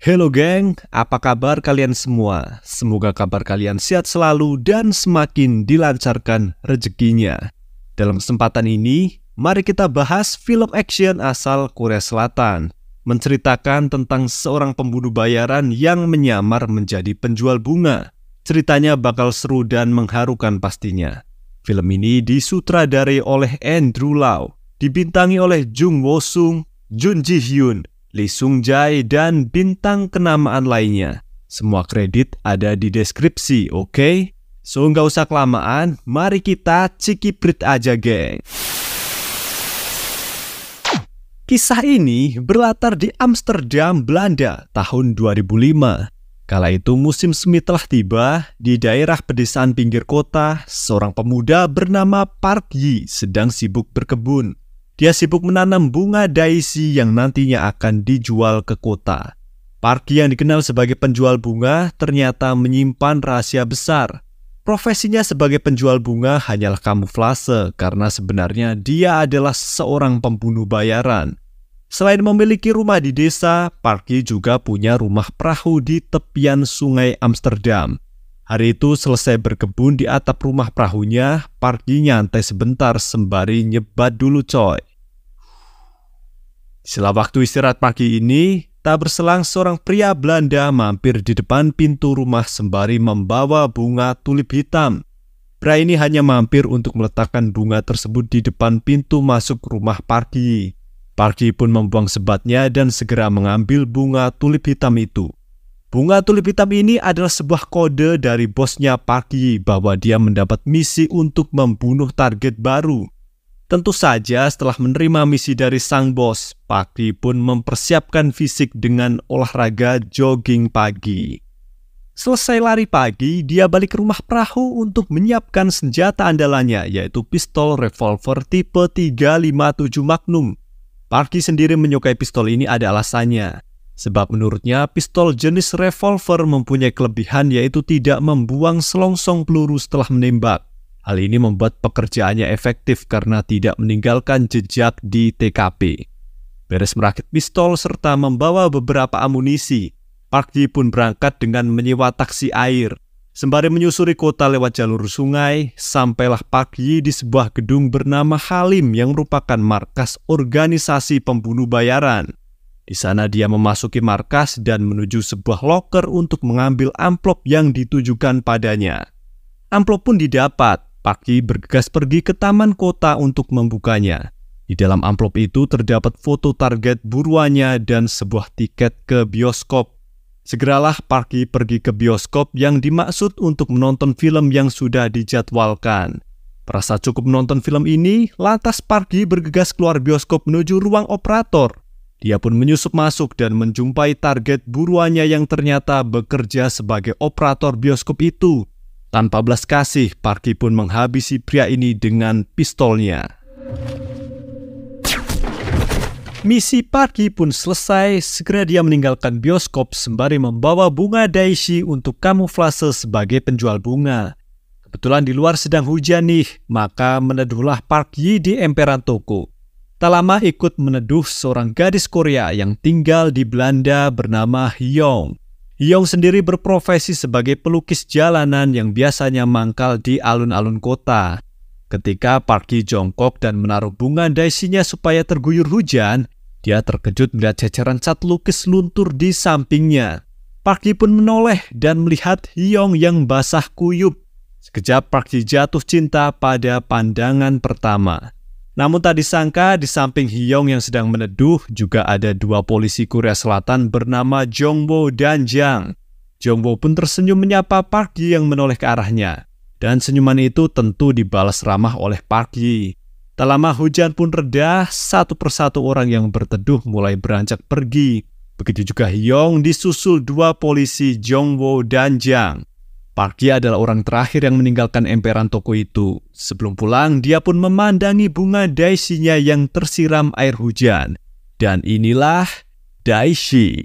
Hello geng, apa kabar kalian semua? Semoga kabar kalian sehat selalu dan semakin dilancarkan rezekinya. Dalam kesempatan ini, mari kita bahas film action asal Korea Selatan. Menceritakan tentang seorang pembunuh bayaran yang menyamar menjadi penjual bunga. Ceritanya bakal seru dan mengharukan pastinya. Film ini disutradarai oleh Andrew Lau, dibintangi oleh Jung Wo Sung, Jun Ji Hyun, Li Sung dan bintang kenamaan lainnya. Semua kredit ada di deskripsi, oke? Okay? So, nggak usah kelamaan, mari kita cikiprit aja, geng. Kisah ini berlatar di Amsterdam, Belanda tahun 2005. Kala itu musim semi telah tiba, di daerah pedesaan pinggir kota, seorang pemuda bernama Park Yi sedang sibuk berkebun. Dia sibuk menanam bunga daisy yang nantinya akan dijual ke kota. Parki yang dikenal sebagai penjual bunga ternyata menyimpan rahasia besar. Profesinya sebagai penjual bunga hanyalah kamuflase karena sebenarnya dia adalah seorang pembunuh bayaran. Selain memiliki rumah di desa, Parki juga punya rumah perahu di tepian sungai Amsterdam. Hari itu selesai berkebun di atap rumah perahunya, Parki nyantai sebentar sembari nyebat dulu coy. Setelah waktu istirahat pagi ini, tak berselang seorang pria Belanda mampir di depan pintu rumah sembari membawa bunga tulip hitam. Pria ini hanya mampir untuk meletakkan bunga tersebut di depan pintu masuk rumah Parki. Parki pun membuang sebatnya dan segera mengambil bunga tulip hitam itu. Bunga tulip hitam ini adalah sebuah kode dari bosnya Parki bahwa dia mendapat misi untuk membunuh target baru. Tentu saja setelah menerima misi dari sang bos, Paki pun mempersiapkan fisik dengan olahraga jogging pagi. Selesai lari pagi, dia balik ke rumah perahu untuk menyiapkan senjata andalannya, yaitu pistol revolver tipe 357 Magnum. Parki sendiri menyukai pistol ini ada alasannya. Sebab menurutnya, pistol jenis revolver mempunyai kelebihan yaitu tidak membuang selongsong peluru setelah menembak. Hal ini membuat pekerjaannya efektif karena tidak meninggalkan jejak di TKP. Beres merakit pistol serta membawa beberapa amunisi, Park Ji pun berangkat dengan menyewa taksi air. Sembari menyusuri kota lewat jalur sungai, sampailah Park Ji di sebuah gedung bernama Halim yang merupakan markas organisasi pembunuh bayaran. Di sana dia memasuki markas dan menuju sebuah loker untuk mengambil amplop yang ditujukan padanya. Amplop pun didapat, Yi bergegas pergi ke taman kota untuk membukanya. Di dalam amplop itu terdapat foto target buruannya dan sebuah tiket ke bioskop. Segeralah Parki pergi ke bioskop yang dimaksud untuk menonton film yang sudah dijadwalkan. Merasa cukup menonton film ini, lantas Parki bergegas keluar bioskop menuju ruang operator. Dia pun menyusup masuk dan menjumpai target buruannya yang ternyata bekerja sebagai operator bioskop itu. Tanpa belas kasih, Parky pun menghabisi pria ini dengan pistolnya. Misi Parky pun selesai, segera dia meninggalkan bioskop sembari membawa bunga Daishi untuk kamuflase sebagai penjual bunga. Kebetulan di luar sedang hujan nih, maka meneduhlah Park Yi di emperan toko. Tak lama ikut meneduh seorang gadis Korea yang tinggal di Belanda bernama Hyong. Yong sendiri berprofesi sebagai pelukis jalanan yang biasanya mangkal di alun-alun kota. Ketika Park Ji jongkok dan menaruh bunga daisinya supaya terguyur hujan, dia terkejut melihat ceceran cat lukis luntur di sampingnya. Park Ji pun menoleh dan melihat Yong yang basah kuyup. Sekejap Park Ji jatuh cinta pada pandangan pertama. Namun tak disangka, di samping Hyong yang sedang meneduh, juga ada dua polisi Korea Selatan bernama Jongbo dan Jang. Jongbo pun tersenyum menyapa Park Yi yang menoleh ke arahnya. Dan senyuman itu tentu dibalas ramah oleh Park Yi. Tak lama hujan pun reda, satu persatu orang yang berteduh mulai beranjak pergi. Begitu juga Hyong disusul dua polisi Jongwo dan Jang. Parkia adalah orang terakhir yang meninggalkan emperan toko itu. Sebelum pulang, dia pun memandangi bunga daishinya yang tersiram air hujan. Dan inilah daishi.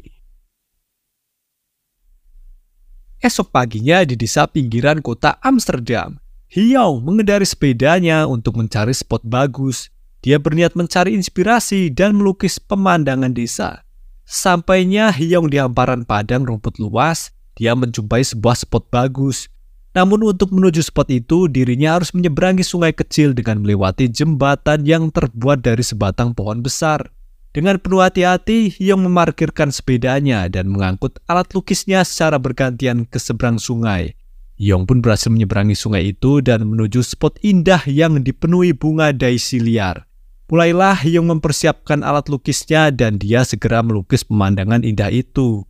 Esok paginya di desa pinggiran kota Amsterdam, Hiao mengendari sepedanya untuk mencari spot bagus. Dia berniat mencari inspirasi dan melukis pemandangan desa. Sampainya Hiong di hamparan padang rumput luas, dia menjumpai sebuah spot bagus. Namun untuk menuju spot itu, dirinya harus menyeberangi sungai kecil dengan melewati jembatan yang terbuat dari sebatang pohon besar. Dengan penuh hati-hati, Hyung memarkirkan sepedanya dan mengangkut alat lukisnya secara bergantian ke seberang sungai. Hyung pun berhasil menyeberangi sungai itu dan menuju spot indah yang dipenuhi bunga daisy liar. Mulailah Hyung mempersiapkan alat lukisnya dan dia segera melukis pemandangan indah itu.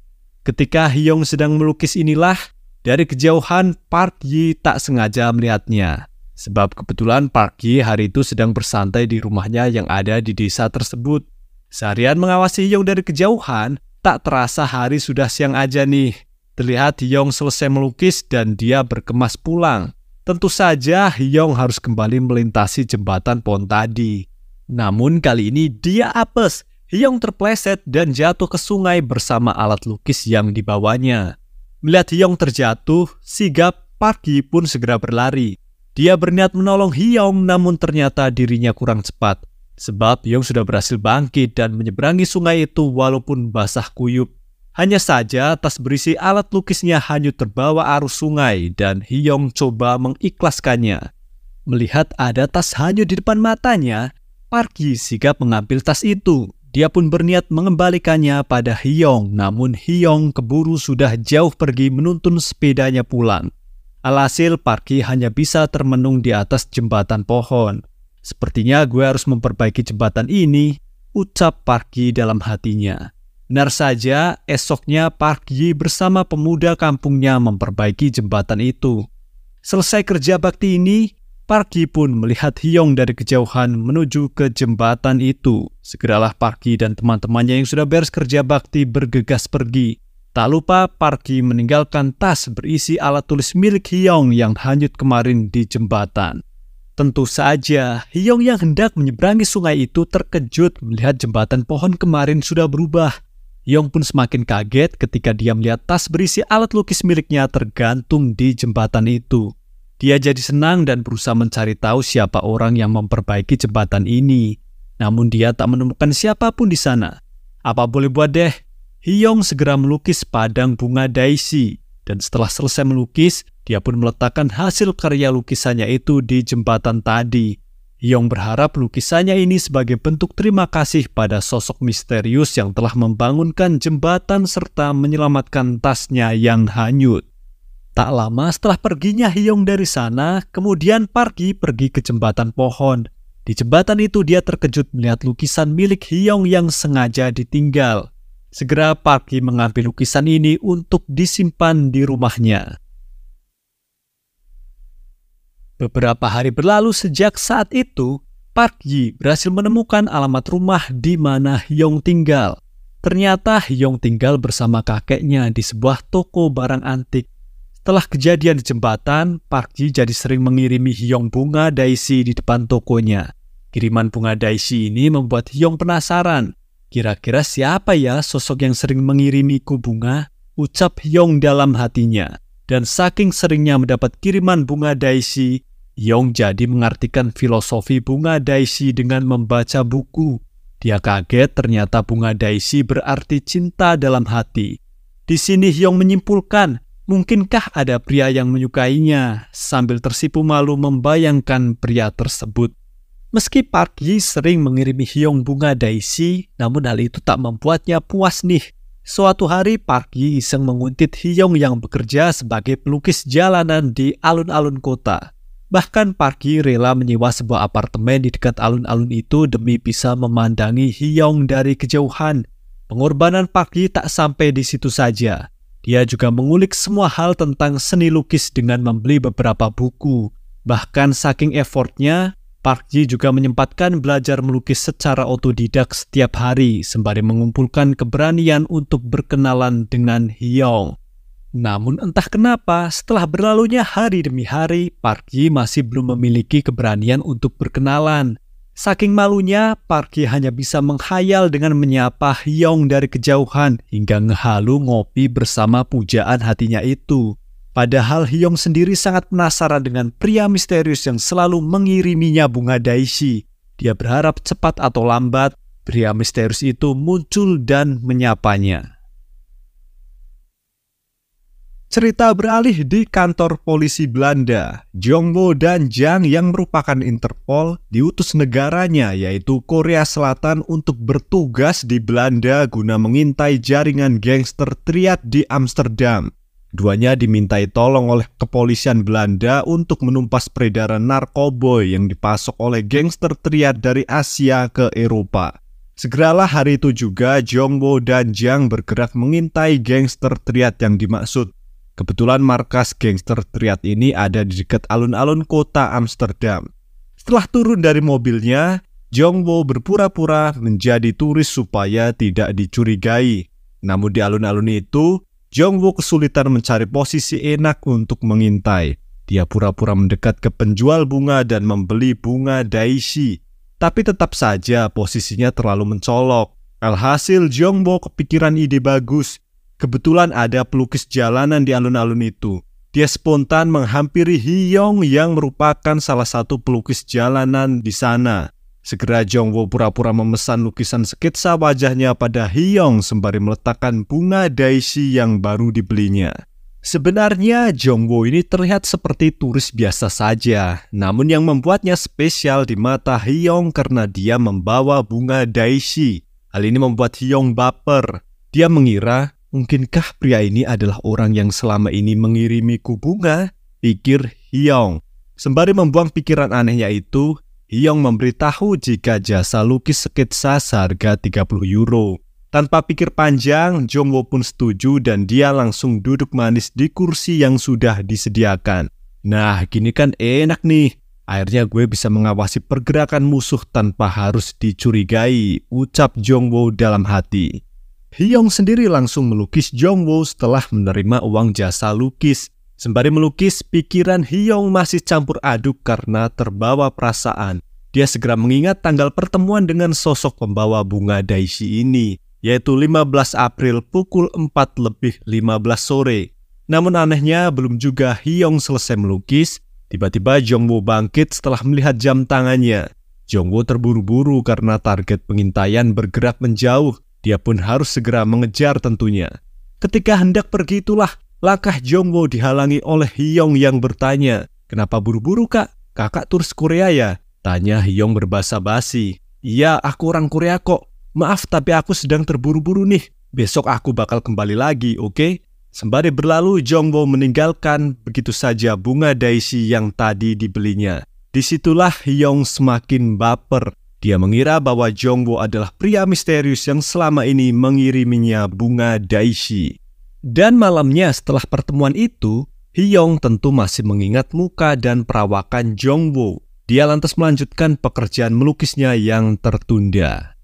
Ketika Hyong sedang melukis inilah, dari kejauhan Park Yi tak sengaja melihatnya. Sebab kebetulan Park Yi hari itu sedang bersantai di rumahnya yang ada di desa tersebut. Seharian mengawasi Hyong dari kejauhan, tak terasa hari sudah siang aja nih. Terlihat Hyong selesai melukis dan dia berkemas pulang. Tentu saja Hyong harus kembali melintasi jembatan pohon tadi. Namun kali ini dia apes Hyong terpleset dan jatuh ke sungai bersama alat lukis yang dibawanya. Melihat Hyong terjatuh, Sigap Parki pun segera berlari. Dia berniat menolong Hyong namun ternyata dirinya kurang cepat. Sebab Hyong sudah berhasil bangkit dan menyeberangi sungai itu walaupun basah kuyup. Hanya saja tas berisi alat lukisnya hanyut terbawa arus sungai dan Hyong coba mengikhlaskannya. Melihat ada tas hanyut di depan matanya, Parki sigap mengambil tas itu dia pun berniat mengembalikannya pada Hyong, namun Hyong keburu sudah jauh pergi menuntun sepedanya pulang. Alhasil Parki hanya bisa termenung di atas jembatan pohon. Sepertinya gue harus memperbaiki jembatan ini, ucap Parki dalam hatinya. Benar saja, esoknya Parki bersama pemuda kampungnya memperbaiki jembatan itu. Selesai kerja bakti ini, Parki pun melihat Hyong dari kejauhan menuju ke jembatan itu. Segeralah Parki dan teman-temannya yang sudah beres kerja bakti bergegas pergi. Tak lupa Parki meninggalkan tas berisi alat tulis milik Hyong yang hanyut kemarin di jembatan. Tentu saja, Hyong yang hendak menyeberangi sungai itu terkejut melihat jembatan pohon kemarin sudah berubah. Hyong pun semakin kaget ketika dia melihat tas berisi alat lukis miliknya tergantung di jembatan itu. Dia jadi senang dan berusaha mencari tahu siapa orang yang memperbaiki jembatan ini. Namun dia tak menemukan siapapun di sana. Apa boleh buat deh, Hyong segera melukis padang bunga daisy. Dan setelah selesai melukis, dia pun meletakkan hasil karya lukisannya itu di jembatan tadi. Hyong berharap lukisannya ini sebagai bentuk terima kasih pada sosok misterius yang telah membangunkan jembatan serta menyelamatkan tasnya yang hanyut. Tak lama setelah perginya Hyung dari sana, kemudian Parki pergi ke jembatan pohon. Di jembatan itu dia terkejut melihat lukisan milik Hyung yang sengaja ditinggal. Segera Parki mengambil lukisan ini untuk disimpan di rumahnya. Beberapa hari berlalu sejak saat itu, Park Yi berhasil menemukan alamat rumah di mana Hyung tinggal. Ternyata Hyung tinggal bersama kakeknya di sebuah toko barang antik. Setelah kejadian di jembatan, Park Ji jadi sering mengirimi Hyong bunga Daisy di depan tokonya. Kiriman bunga Daisy ini membuat Hyong penasaran. Kira-kira siapa ya sosok yang sering mengirimiku bunga? Ucap Hyong dalam hatinya. Dan saking seringnya mendapat kiriman bunga Daisy, Hyong jadi mengartikan filosofi bunga Daisy dengan membaca buku. Dia kaget ternyata bunga Daisy berarti cinta dalam hati. Di sini Hyong menyimpulkan Mungkinkah ada pria yang menyukainya sambil tersipu malu membayangkan pria tersebut? Meski Park Yi sering mengirimi Hyong bunga daisy, namun hal itu tak membuatnya puas nih. Suatu hari Park Yi iseng menguntit Hyong yang bekerja sebagai pelukis jalanan di alun-alun kota. Bahkan Park Yi rela menyewa sebuah apartemen di dekat alun-alun itu demi bisa memandangi Hyong dari kejauhan. Pengorbanan Park Yi tak sampai di situ saja. Dia juga mengulik semua hal tentang seni lukis dengan membeli beberapa buku. Bahkan saking effortnya, Park Ji juga menyempatkan belajar melukis secara otodidak setiap hari sembari mengumpulkan keberanian untuk berkenalan dengan Hyong. Namun entah kenapa, setelah berlalunya hari demi hari, Park Ji masih belum memiliki keberanian untuk berkenalan. Saking malunya, Parky hanya bisa menghayal dengan menyapa Hyong dari kejauhan hingga ngehalu ngopi bersama pujaan hatinya itu. Padahal Hyong sendiri sangat penasaran dengan pria misterius yang selalu mengiriminya bunga daisy. Dia berharap cepat atau lambat, pria misterius itu muncul dan menyapanya. Cerita beralih di kantor polisi Belanda. Jongbo dan Jang yang merupakan Interpol diutus negaranya yaitu Korea Selatan untuk bertugas di Belanda guna mengintai jaringan gangster triad di Amsterdam. Duanya dimintai tolong oleh kepolisian Belanda untuk menumpas peredaran narkoboy yang dipasok oleh gangster triad dari Asia ke Eropa. Segeralah hari itu juga Jongbo dan Jang bergerak mengintai gangster triad yang dimaksud. Kebetulan markas gangster Triad ini ada di dekat alun-alun kota Amsterdam. Setelah turun dari mobilnya, Jongwo berpura-pura menjadi turis supaya tidak dicurigai. Namun di alun-alun itu, Jongwo kesulitan mencari posisi enak untuk mengintai. Dia pura-pura mendekat ke penjual bunga dan membeli bunga daishi. Tapi tetap saja posisinya terlalu mencolok. Alhasil Jongbo kepikiran ide bagus. Kebetulan ada pelukis jalanan di alun-alun itu. Dia spontan menghampiri Hiyong yang merupakan salah satu pelukis jalanan di sana. Segera Jongwo pura-pura memesan lukisan sketsa wajahnya pada Hiyong sembari meletakkan bunga daisy yang baru dibelinya. Sebenarnya Jongwo ini terlihat seperti turis biasa saja, namun yang membuatnya spesial di mata Hyong karena dia membawa bunga daisy. Hal ini membuat Hyong baper. Dia mengira Mungkinkah pria ini adalah orang yang selama ini mengirimiku bunga? Pikir Hyong. Sembari membuang pikiran anehnya itu, Hyong memberitahu jika jasa lukis sketsa seharga 30 euro. Tanpa pikir panjang, Jongwo pun setuju dan dia langsung duduk manis di kursi yang sudah disediakan. Nah, gini kan enak nih. Akhirnya gue bisa mengawasi pergerakan musuh tanpa harus dicurigai, ucap Jongwo dalam hati. Hyong sendiri langsung melukis Jongwoo setelah menerima uang jasa lukis. Sembari melukis, pikiran Hyong masih campur aduk karena terbawa perasaan. Dia segera mengingat tanggal pertemuan dengan sosok pembawa bunga Daishi ini, yaitu 15 April pukul 4 lebih 15 sore. Namun anehnya, belum juga Hyong selesai melukis, tiba-tiba Jongwoo bangkit setelah melihat jam tangannya. Jongwoo terburu-buru karena target pengintaian bergerak menjauh dia pun harus segera mengejar tentunya. Ketika hendak pergi itulah langkah Jongwo dihalangi oleh Hyong yang bertanya, Kenapa buru-buru kak? Kakak turis Korea ya? Tanya Hyong berbahasa basi. Iya, aku orang Korea kok. Maaf, tapi aku sedang terburu-buru nih. Besok aku bakal kembali lagi, oke? Okay? Sembari berlalu, Jongwo meninggalkan begitu saja bunga daisy yang tadi dibelinya. Disitulah Hyong semakin baper dia mengira bahwa Jongwo adalah pria misterius yang selama ini mengiriminya bunga daishi. Dan malamnya setelah pertemuan itu, Hyong tentu masih mengingat muka dan perawakan Jongwo. Dia lantas melanjutkan pekerjaan melukisnya yang tertunda.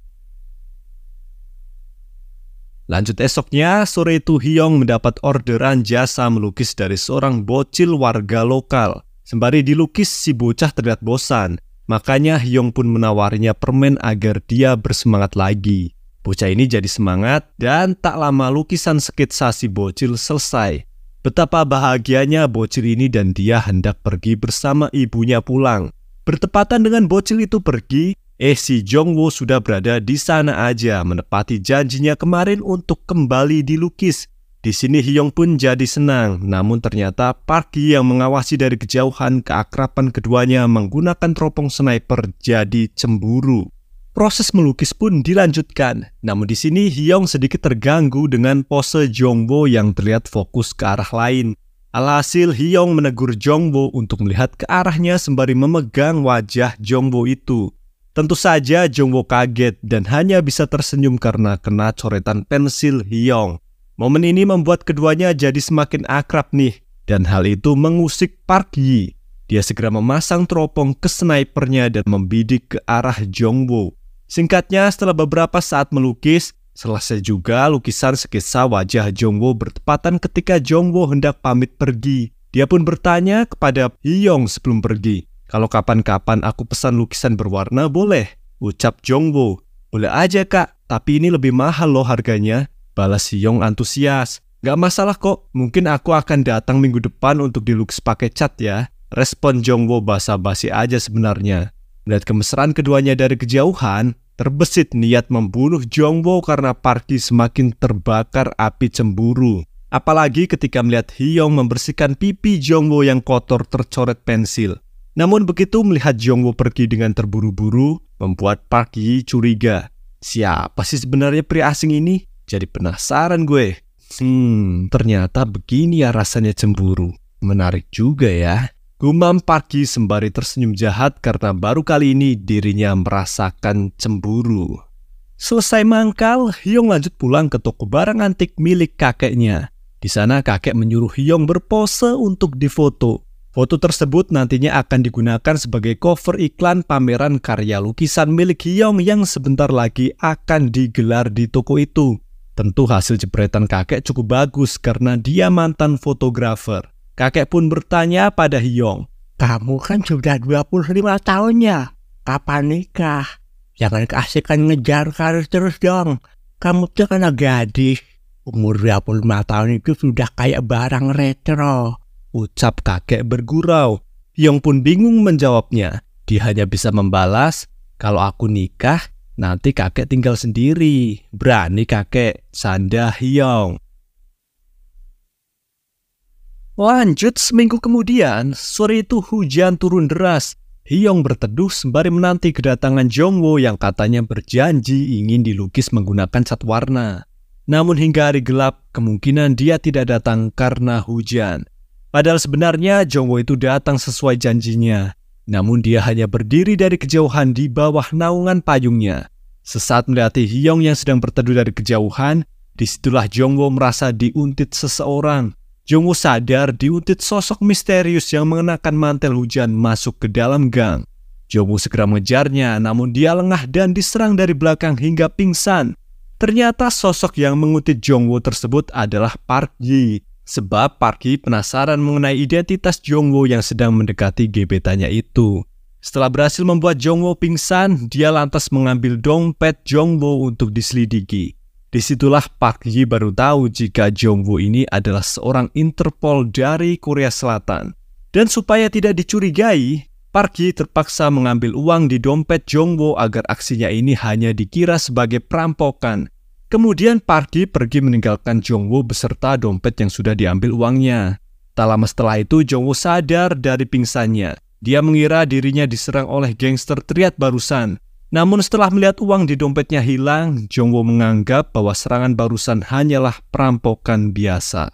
Lanjut esoknya, sore itu Hyong mendapat orderan jasa melukis dari seorang bocil warga lokal. Sembari dilukis, si bocah terlihat bosan Makanya Hyung pun menawarinya permen agar dia bersemangat lagi. Bocah ini jadi semangat dan tak lama lukisan sketsa si bocil selesai. Betapa bahagianya bocil ini dan dia hendak pergi bersama ibunya pulang. Bertepatan dengan bocil itu pergi, eh si Jongwo sudah berada di sana aja menepati janjinya kemarin untuk kembali dilukis di sini Hyong pun jadi senang, namun ternyata Park yang mengawasi dari kejauhan keakraban keduanya menggunakan teropong sniper jadi cemburu. Proses melukis pun dilanjutkan, namun di sini Hyong sedikit terganggu dengan pose Jongbo yang terlihat fokus ke arah lain. Alhasil Hyong menegur Jongbo untuk melihat ke arahnya sembari memegang wajah Jongbo itu. Tentu saja Jongbo kaget dan hanya bisa tersenyum karena kena coretan pensil Hyong. Momen ini membuat keduanya jadi semakin akrab nih, dan hal itu mengusik Park Yi. Dia segera memasang teropong ke snipernya dan membidik ke arah Jong Wo. Singkatnya, setelah beberapa saat melukis, selesai juga lukisan sekisa wajah Jong Wo bertepatan ketika Jong Wo hendak pamit pergi. Dia pun bertanya kepada Hyong sebelum pergi. Kalau kapan-kapan aku pesan lukisan berwarna boleh, ucap Jong Wo. Boleh aja kak, tapi ini lebih mahal loh harganya. Balas si Yong antusias. Gak masalah kok, mungkin aku akan datang minggu depan untuk dilukis pakai cat ya. Respon Jongwo basa-basi aja sebenarnya. Melihat kemesraan keduanya dari kejauhan, terbesit niat membunuh Jongwo karena Parki semakin terbakar api cemburu. Apalagi ketika melihat Hyong membersihkan pipi Jongwo yang kotor tercoret pensil. Namun begitu melihat Jongwo pergi dengan terburu-buru, membuat Parki curiga. Siapa sih sebenarnya pria asing ini? Jadi penasaran gue. Hmm, ternyata begini ya rasanya cemburu. Menarik juga ya. Gumam pagi sembari tersenyum jahat karena baru kali ini dirinya merasakan cemburu. Selesai mangkal, Hyong lanjut pulang ke toko barang antik milik kakeknya. Di sana kakek menyuruh Hyong berpose untuk difoto. Foto tersebut nantinya akan digunakan sebagai cover iklan pameran karya lukisan milik Hyong yang sebentar lagi akan digelar di toko itu. Tentu hasil jepretan kakek cukup bagus karena dia mantan fotografer. Kakek pun bertanya pada Hyong. Kamu kan sudah 25 tahun ya? Kapan nikah? Jangan keasikan ngejar karir terus dong. Kamu tuh kena gadis. Umur 25 tahun itu sudah kayak barang retro. Ucap kakek bergurau. Hyong pun bingung menjawabnya. Dia hanya bisa membalas, kalau aku nikah, Nanti kakek tinggal sendiri. Berani kakek Sanda Hyong. Lanjut seminggu kemudian, sore itu hujan turun deras. Hyong berteduh sembari menanti kedatangan Jongwo yang katanya berjanji ingin dilukis menggunakan cat warna. Namun hingga hari gelap, kemungkinan dia tidak datang karena hujan. Padahal sebenarnya Jongwo itu datang sesuai janjinya. Namun dia hanya berdiri dari kejauhan di bawah naungan payungnya. Sesaat melihat Hyong yang sedang berteduh dari kejauhan, disitulah Jongwo merasa diuntit seseorang. Jongwo sadar diuntit sosok misterius yang mengenakan mantel hujan masuk ke dalam gang. Jongwo segera mengejarnya, namun dia lengah dan diserang dari belakang hingga pingsan. Ternyata sosok yang mengutip Jongwo tersebut adalah Park Ji. Sebab Park Ji penasaran mengenai identitas Jongwo yang sedang mendekati gebetannya itu. Setelah berhasil membuat Jongwo pingsan, dia lantas mengambil dompet Jongwo untuk diselidiki. Disitulah Park Yi baru tahu jika Jongwo ini adalah seorang Interpol dari Korea Selatan. Dan supaya tidak dicurigai, Park Yi terpaksa mengambil uang di dompet Jongwo agar aksinya ini hanya dikira sebagai perampokan. Kemudian Park Yi pergi meninggalkan Jongwo beserta dompet yang sudah diambil uangnya. Tak lama setelah itu Jongwo sadar dari pingsannya. Dia mengira dirinya diserang oleh gangster triad barusan. Namun setelah melihat uang di dompetnya hilang, Jongwo menganggap bahwa serangan barusan hanyalah perampokan biasa.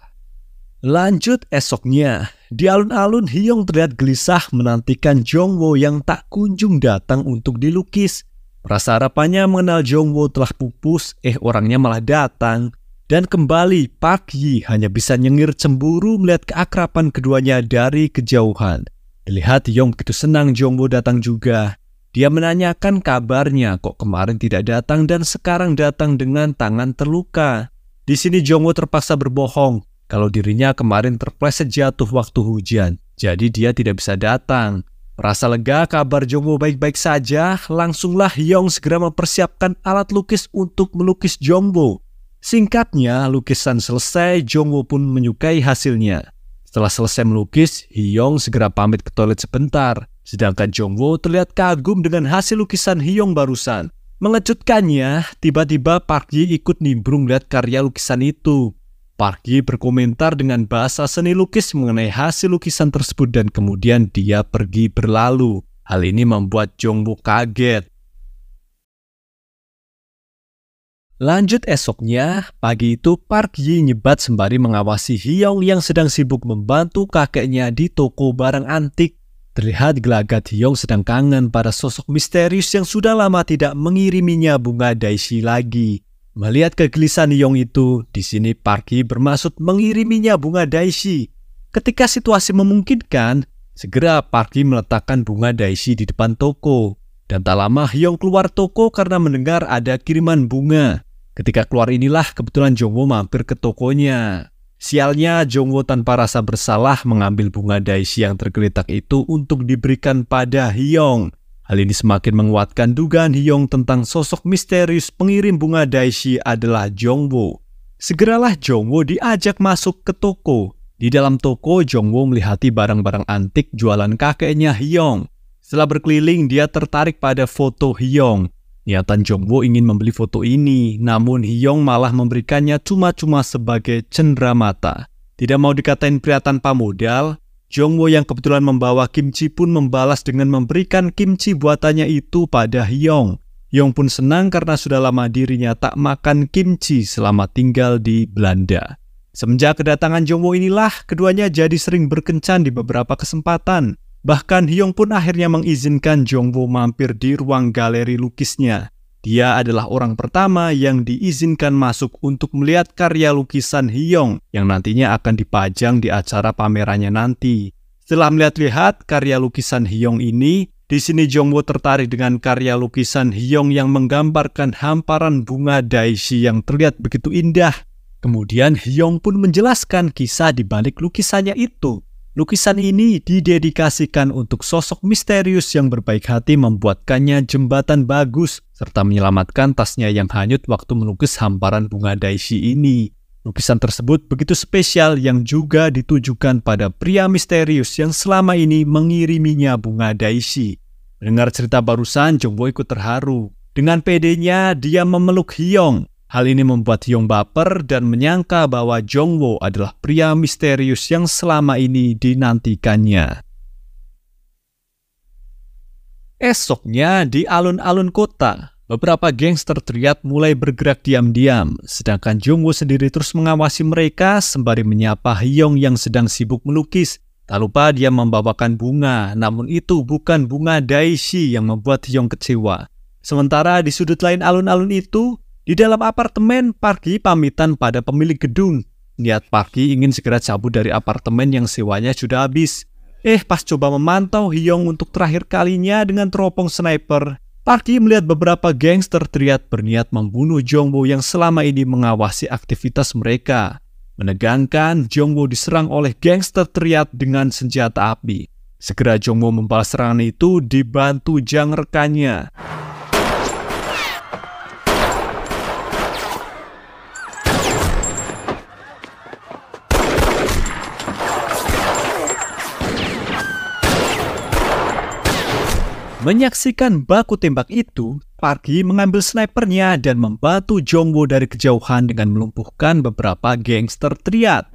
Lanjut esoknya, di alun-alun Hyung terlihat gelisah menantikan Jongwo yang tak kunjung datang untuk dilukis. Rasa harapannya mengenal Jongwo telah pupus, eh orangnya malah datang. Dan kembali Park Yi hanya bisa nyengir cemburu melihat keakrapan keduanya dari kejauhan. Lihat, Yong begitu senang Jongbo datang juga. Dia menanyakan kabarnya kok kemarin tidak datang dan sekarang datang dengan tangan terluka. Di sini Jongwo terpaksa berbohong kalau dirinya kemarin terpleset jatuh waktu hujan, jadi dia tidak bisa datang. Merasa lega kabar Jongwo baik-baik saja, langsunglah Yong segera mempersiapkan alat lukis untuk melukis Jongwo. Singkatnya, lukisan selesai, Jongwo pun menyukai hasilnya. Setelah selesai melukis, Hyong segera pamit ke toilet sebentar. Sedangkan Jongwo terlihat kagum dengan hasil lukisan Hyong barusan. Mengejutkannya, tiba-tiba Park Ji ikut nimbrung lihat karya lukisan itu. Park Ji berkomentar dengan bahasa seni lukis mengenai hasil lukisan tersebut dan kemudian dia pergi berlalu. Hal ini membuat Jongwo kaget. Lanjut esoknya, pagi itu Park Yi nyebat sembari mengawasi Hyong yang sedang sibuk membantu kakeknya di toko barang antik. Terlihat gelagat Hyong sedang kangen pada sosok misterius yang sudah lama tidak mengiriminya bunga daisy lagi. Melihat kegelisahan Hyong itu, di sini Park Yi bermaksud mengiriminya bunga daisy. Ketika situasi memungkinkan, segera Park Yi meletakkan bunga daisy di depan toko. Dan tak lama Hyong keluar toko karena mendengar ada kiriman bunga. Ketika keluar inilah kebetulan Jongwo mampir ke tokonya. Sialnya, Jongwo tanpa rasa bersalah mengambil bunga daisy yang tergeletak itu untuk diberikan pada Hyong. Hal ini semakin menguatkan dugaan Hyong tentang sosok misterius pengirim bunga daisy adalah Jongwo. Segeralah Jongwo diajak masuk ke toko. Di dalam toko, Jongwo melihat barang-barang antik jualan kakeknya Hyong. Setelah berkeliling, dia tertarik pada foto Hyong. Niatan Jongwo ingin membeli foto ini, namun Hyong malah memberikannya cuma-cuma sebagai cendera mata. Tidak mau dikatain pria tanpa modal, Jongwo yang kebetulan membawa kimchi pun membalas dengan memberikan kimchi buatannya itu pada Hyong. Hyong pun senang karena sudah lama dirinya tak makan kimchi selama tinggal di Belanda. Semenjak kedatangan Jongwo inilah, keduanya jadi sering berkencan di beberapa kesempatan. Bahkan Hyung pun akhirnya mengizinkan Jongwo mampir di ruang galeri lukisnya. Dia adalah orang pertama yang diizinkan masuk untuk melihat karya lukisan Hyung yang nantinya akan dipajang di acara pamerannya nanti. Setelah melihat-lihat karya lukisan Hyung ini, di sini Jongwo tertarik dengan karya lukisan Hyung yang menggambarkan hamparan bunga daisy yang terlihat begitu indah. Kemudian Hyung pun menjelaskan kisah di balik lukisannya itu. Lukisan ini didedikasikan untuk sosok misterius yang berbaik hati membuatkannya jembatan bagus serta menyelamatkan tasnya yang hanyut waktu melukis hamparan bunga daisy ini. Lukisan tersebut begitu spesial yang juga ditujukan pada pria misterius yang selama ini mengiriminya bunga daisy. Mendengar cerita barusan, Jongwo ikut terharu. Dengan pedenya, dia memeluk Hyong, Hal ini membuat Yong baper dan menyangka bahwa Jongwo adalah pria misterius yang selama ini dinantikannya. Esoknya di alun-alun kota, beberapa gangster terlihat mulai bergerak diam-diam, sedangkan Jongwo sendiri terus mengawasi mereka sembari menyapa Hyong yang sedang sibuk melukis. Tak lupa dia membawakan bunga, namun itu bukan bunga Daishi yang membuat Hyong kecewa. Sementara di sudut lain alun-alun itu, di dalam apartemen, Parky pamitan pada pemilik gedung. Niat Parky ingin segera cabut dari apartemen yang sewanya sudah habis. Eh, pas coba memantau Hyong untuk terakhir kalinya dengan teropong sniper, Parky melihat beberapa gangster teriak berniat membunuh Jongbo yang selama ini mengawasi aktivitas mereka. Menegangkan, Jongwo diserang oleh gangster teriak dengan senjata api. Segera Jongwo membalas serangan itu dibantu Jang rekannya. Menyaksikan baku tembak itu, Pargi mengambil snipernya dan membantu Jongwo dari kejauhan dengan melumpuhkan beberapa gangster triad.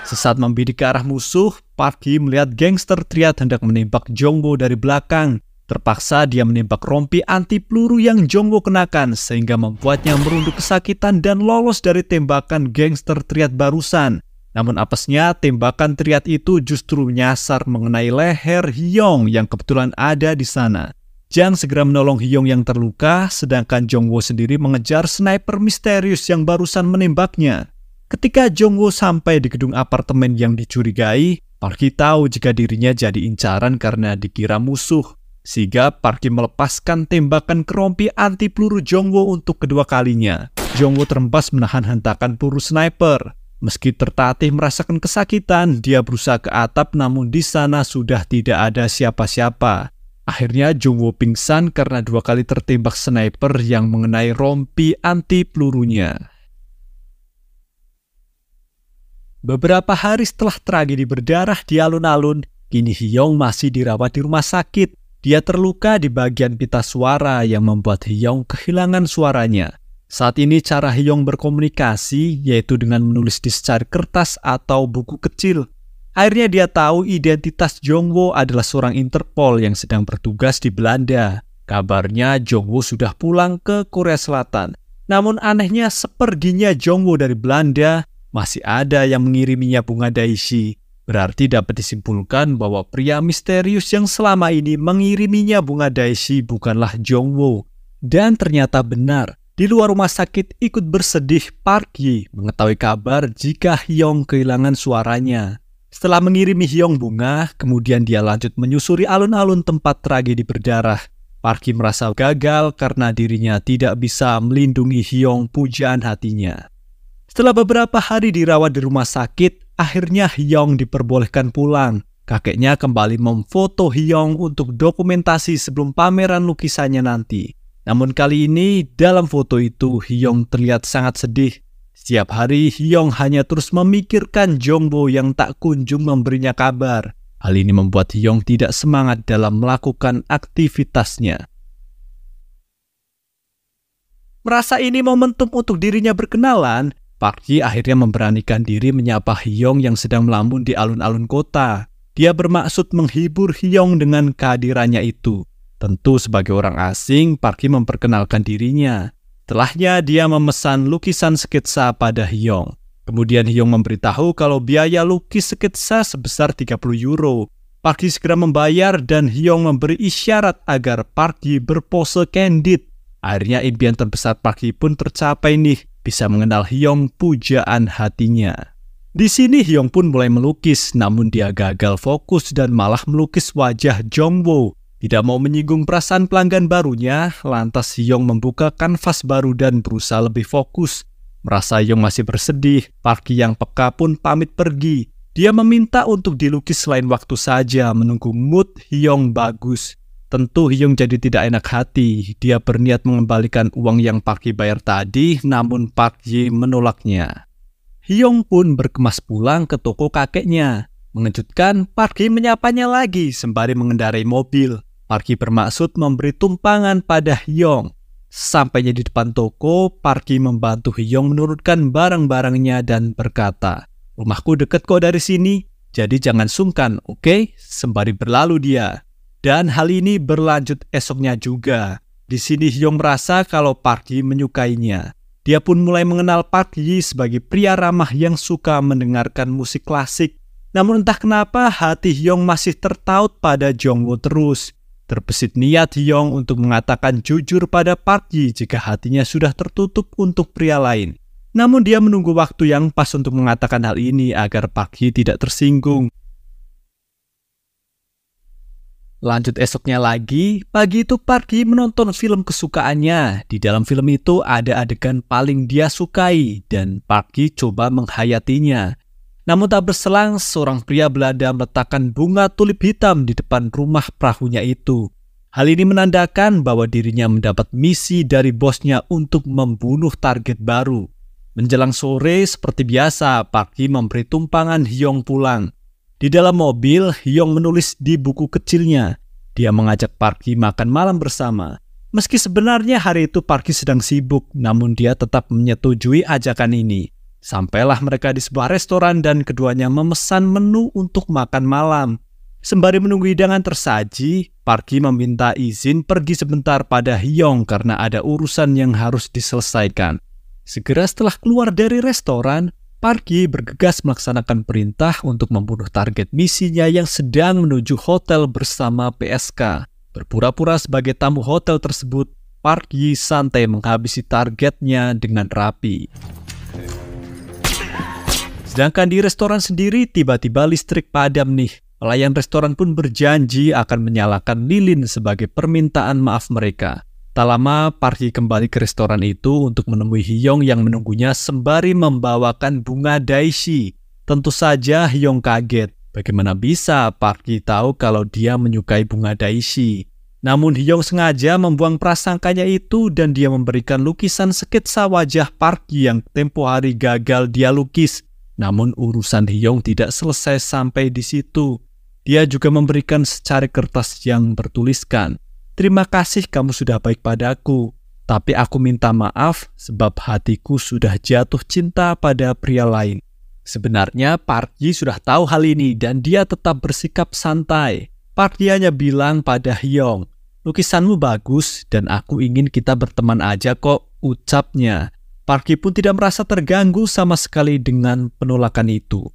Sesaat membidik ke arah musuh, Pargi melihat gangster triad hendak menembak Jongwo dari belakang. Terpaksa dia menembak rompi anti peluru yang Jongwo kenakan sehingga membuatnya merunduk kesakitan dan lolos dari tembakan gangster triad barusan. Namun apesnya, tembakan triat itu justru nyasar mengenai leher Hyong yang kebetulan ada di sana. Jang segera menolong Hyong yang terluka, sedangkan Jongwo sendiri mengejar sniper misterius yang barusan menembaknya. Ketika Jongwo sampai di gedung apartemen yang dicurigai, Parki tahu jika dirinya jadi incaran karena dikira musuh, sehingga Parki melepaskan tembakan kerompi anti peluru Jongwo untuk kedua kalinya. Jongwo terembas menahan hentakan peluru sniper. Meski tertatih merasakan kesakitan, dia berusaha ke atap namun di sana sudah tidak ada siapa-siapa. Akhirnya Jungwoo pingsan karena dua kali tertembak sniper yang mengenai rompi anti pelurunya. Beberapa hari setelah tragedi berdarah di alun-alun, kini Hyong masih dirawat di rumah sakit. Dia terluka di bagian pita suara yang membuat Hyong kehilangan suaranya. Saat ini cara Hyong berkomunikasi yaitu dengan menulis di secara kertas atau buku kecil. Akhirnya dia tahu identitas Jongwo adalah seorang Interpol yang sedang bertugas di Belanda. Kabarnya Jongwo sudah pulang ke Korea Selatan. Namun anehnya seperginya Jongwo dari Belanda masih ada yang mengiriminya bunga daisy. Berarti dapat disimpulkan bahwa pria misterius yang selama ini mengiriminya bunga daisy bukanlah Jongwo. Dan ternyata benar, di luar rumah sakit ikut bersedih Park Yi mengetahui kabar jika Hyong kehilangan suaranya. Setelah mengirimi Hyong bunga, kemudian dia lanjut menyusuri alun-alun tempat tragedi berdarah. Park Yi merasa gagal karena dirinya tidak bisa melindungi Hyong pujaan hatinya. Setelah beberapa hari dirawat di rumah sakit, akhirnya Hyong diperbolehkan pulang. Kakeknya kembali memfoto Hyong untuk dokumentasi sebelum pameran lukisannya nanti. Namun kali ini dalam foto itu Hyong terlihat sangat sedih. Setiap hari Hyong hanya terus memikirkan Jongbo yang tak kunjung memberinya kabar. Hal ini membuat Hyong tidak semangat dalam melakukan aktivitasnya. Merasa ini momentum untuk dirinya berkenalan, Park Ji akhirnya memberanikan diri menyapa Hyong yang sedang melamun di alun-alun kota. Dia bermaksud menghibur Hyong dengan kehadirannya itu. Tentu sebagai orang asing, Parki memperkenalkan dirinya. Setelahnya, dia memesan lukisan sketsa pada Hyong. Kemudian Hyong memberitahu kalau biaya lukis sketsa sebesar 30 euro. Parki segera membayar dan Hyong memberi isyarat agar Parki berpose candid. Akhirnya impian terbesar Parki pun tercapai nih, bisa mengenal Hyong pujaan hatinya. Di sini Hyong pun mulai melukis, namun dia gagal fokus dan malah melukis wajah Jongwo. Tidak mau menyinggung perasaan pelanggan barunya, lantas Yong membuka kanvas baru dan berusaha lebih fokus. Merasa Yong masih bersedih, Park yang peka pun pamit pergi. Dia meminta untuk dilukis lain waktu saja, menunggu mood Hyong bagus. Tentu Hyong jadi tidak enak hati. Dia berniat mengembalikan uang yang Park bayar tadi, namun Park menolaknya. Hyong pun berkemas pulang ke toko kakeknya. Mengejutkan, Park menyapanya lagi sembari mengendarai mobil. Parki bermaksud memberi tumpangan pada Hyong. Sampainya di depan toko, Parki membantu Hyong menurunkan barang-barangnya dan berkata, Rumahku dekat kok dari sini, jadi jangan sungkan, oke? Okay? Sembari berlalu dia. Dan hal ini berlanjut esoknya juga. Di sini Hyong merasa kalau Parki menyukainya. Dia pun mulai mengenal Park Yi sebagai pria ramah yang suka mendengarkan musik klasik. Namun entah kenapa hati Hyong masih tertaut pada Jongwoo terus. Terbesit niat Hyong untuk mengatakan jujur pada Park Ji jika hatinya sudah tertutup untuk pria lain. Namun dia menunggu waktu yang pas untuk mengatakan hal ini agar Park Ji tidak tersinggung. Lanjut esoknya lagi, pagi itu Park Ji menonton film kesukaannya. Di dalam film itu ada adegan paling dia sukai dan Park Ji coba menghayatinya. Namun tak berselang, seorang pria Belanda meletakkan bunga tulip hitam di depan rumah perahunya itu. Hal ini menandakan bahwa dirinya mendapat misi dari bosnya untuk membunuh target baru. Menjelang sore, seperti biasa, Parki memberi tumpangan Hyong pulang. Di dalam mobil, Hyong menulis di buku kecilnya. Dia mengajak Parki makan malam bersama. Meski sebenarnya hari itu Parki sedang sibuk, namun dia tetap menyetujui ajakan ini. Sampailah mereka di sebuah restoran dan keduanya memesan menu untuk makan malam. Sembari menunggu hidangan tersaji, Parki meminta izin pergi sebentar pada Hyong karena ada urusan yang harus diselesaikan. Segera setelah keluar dari restoran, Parki bergegas melaksanakan perintah untuk membunuh target misinya yang sedang menuju hotel bersama PSK. Berpura-pura sebagai tamu hotel tersebut, Parky santai menghabisi targetnya dengan rapi. Sedangkan di restoran sendiri tiba-tiba listrik padam nih. Pelayan restoran pun berjanji akan menyalakan lilin sebagai permintaan maaf mereka. Tak lama, Parki kembali ke restoran itu untuk menemui Hyong yang menunggunya sembari membawakan bunga daishi. Tentu saja Hyong kaget. Bagaimana bisa Parki tahu kalau dia menyukai bunga daishi? Namun Hyong sengaja membuang prasangkanya itu dan dia memberikan lukisan sketsa wajah Parki yang tempo hari gagal dia lukis namun urusan Hyong tidak selesai sampai di situ. Dia juga memberikan secari kertas yang bertuliskan, Terima kasih kamu sudah baik padaku, tapi aku minta maaf sebab hatiku sudah jatuh cinta pada pria lain. Sebenarnya Park Ji sudah tahu hal ini dan dia tetap bersikap santai. Park Ji hanya bilang pada Hyong, lukisanmu bagus dan aku ingin kita berteman aja kok, ucapnya. Parki pun tidak merasa terganggu sama sekali dengan penolakan itu.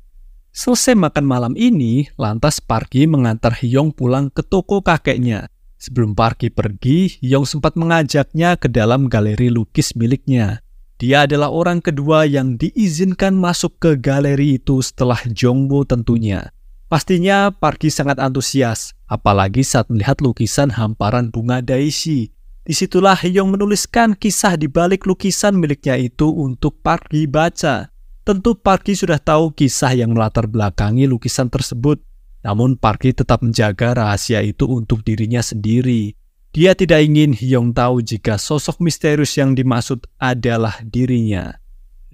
Selesai makan malam ini, lantas Parki mengantar Hyong pulang ke toko kakeknya. Sebelum Parki pergi, Hyong sempat mengajaknya ke dalam galeri lukis miliknya. Dia adalah orang kedua yang diizinkan masuk ke galeri itu setelah Jongbo tentunya. Pastinya Parki sangat antusias, apalagi saat melihat lukisan hamparan bunga daisy Disitulah Hyung menuliskan kisah di balik lukisan miliknya itu untuk Park baca. Tentu Park sudah tahu kisah yang melatar belakangi lukisan tersebut. Namun Park tetap menjaga rahasia itu untuk dirinya sendiri. Dia tidak ingin Hyung tahu jika sosok misterius yang dimaksud adalah dirinya.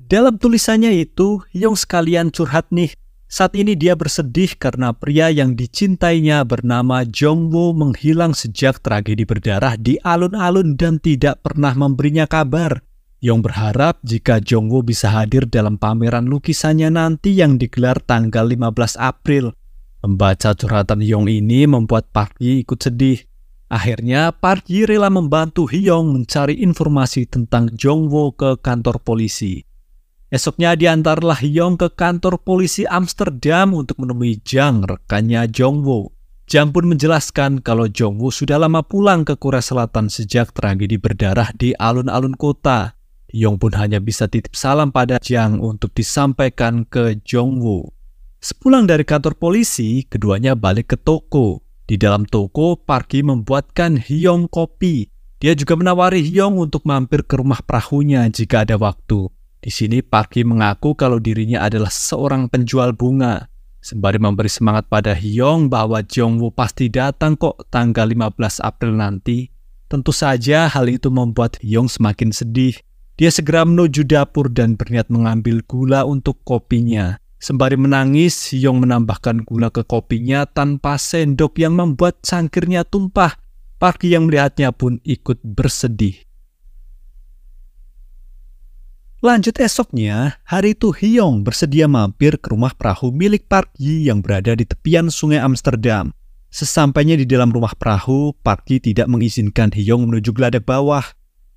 Dalam tulisannya itu, Hyung sekalian curhat nih saat ini dia bersedih karena pria yang dicintainya bernama Jongwo menghilang sejak tragedi berdarah di alun-alun dan tidak pernah memberinya kabar. Yong berharap jika Jongwo bisa hadir dalam pameran lukisannya nanti yang digelar tanggal 15 April. Membaca curhatan Yong ini membuat Park Yi ikut sedih. Akhirnya, Park Yi rela membantu Hyong mencari informasi tentang Jongwo ke kantor polisi. Esoknya diantarlah Yong ke kantor polisi Amsterdam untuk menemui Jang, rekannya Jong Wo. Jang pun menjelaskan kalau Jong Wo sudah lama pulang ke Korea Selatan sejak tragedi berdarah di alun-alun kota. Yong pun hanya bisa titip salam pada Jang untuk disampaikan ke Jong Wo. Sepulang dari kantor polisi, keduanya balik ke toko. Di dalam toko, Parki membuatkan Hyong kopi. Dia juga menawari Hyong untuk mampir ke rumah perahunya jika ada waktu. Di sini Paki mengaku kalau dirinya adalah seorang penjual bunga, sembari memberi semangat pada Hyong bahwa Jongwoo pasti datang kok tanggal 15 April nanti. Tentu saja hal itu membuat Hyong semakin sedih. Dia segera menuju dapur dan berniat mengambil gula untuk kopinya. Sembari menangis, Hyong menambahkan gula ke kopinya tanpa sendok yang membuat cangkirnya tumpah. Park yang melihatnya pun ikut bersedih. Lanjut esoknya, hari itu Hyong bersedia mampir ke rumah perahu milik Park Yi yang berada di tepian sungai Amsterdam. Sesampainya di dalam rumah perahu, Park Yi tidak mengizinkan Hyong menuju geladak bawah.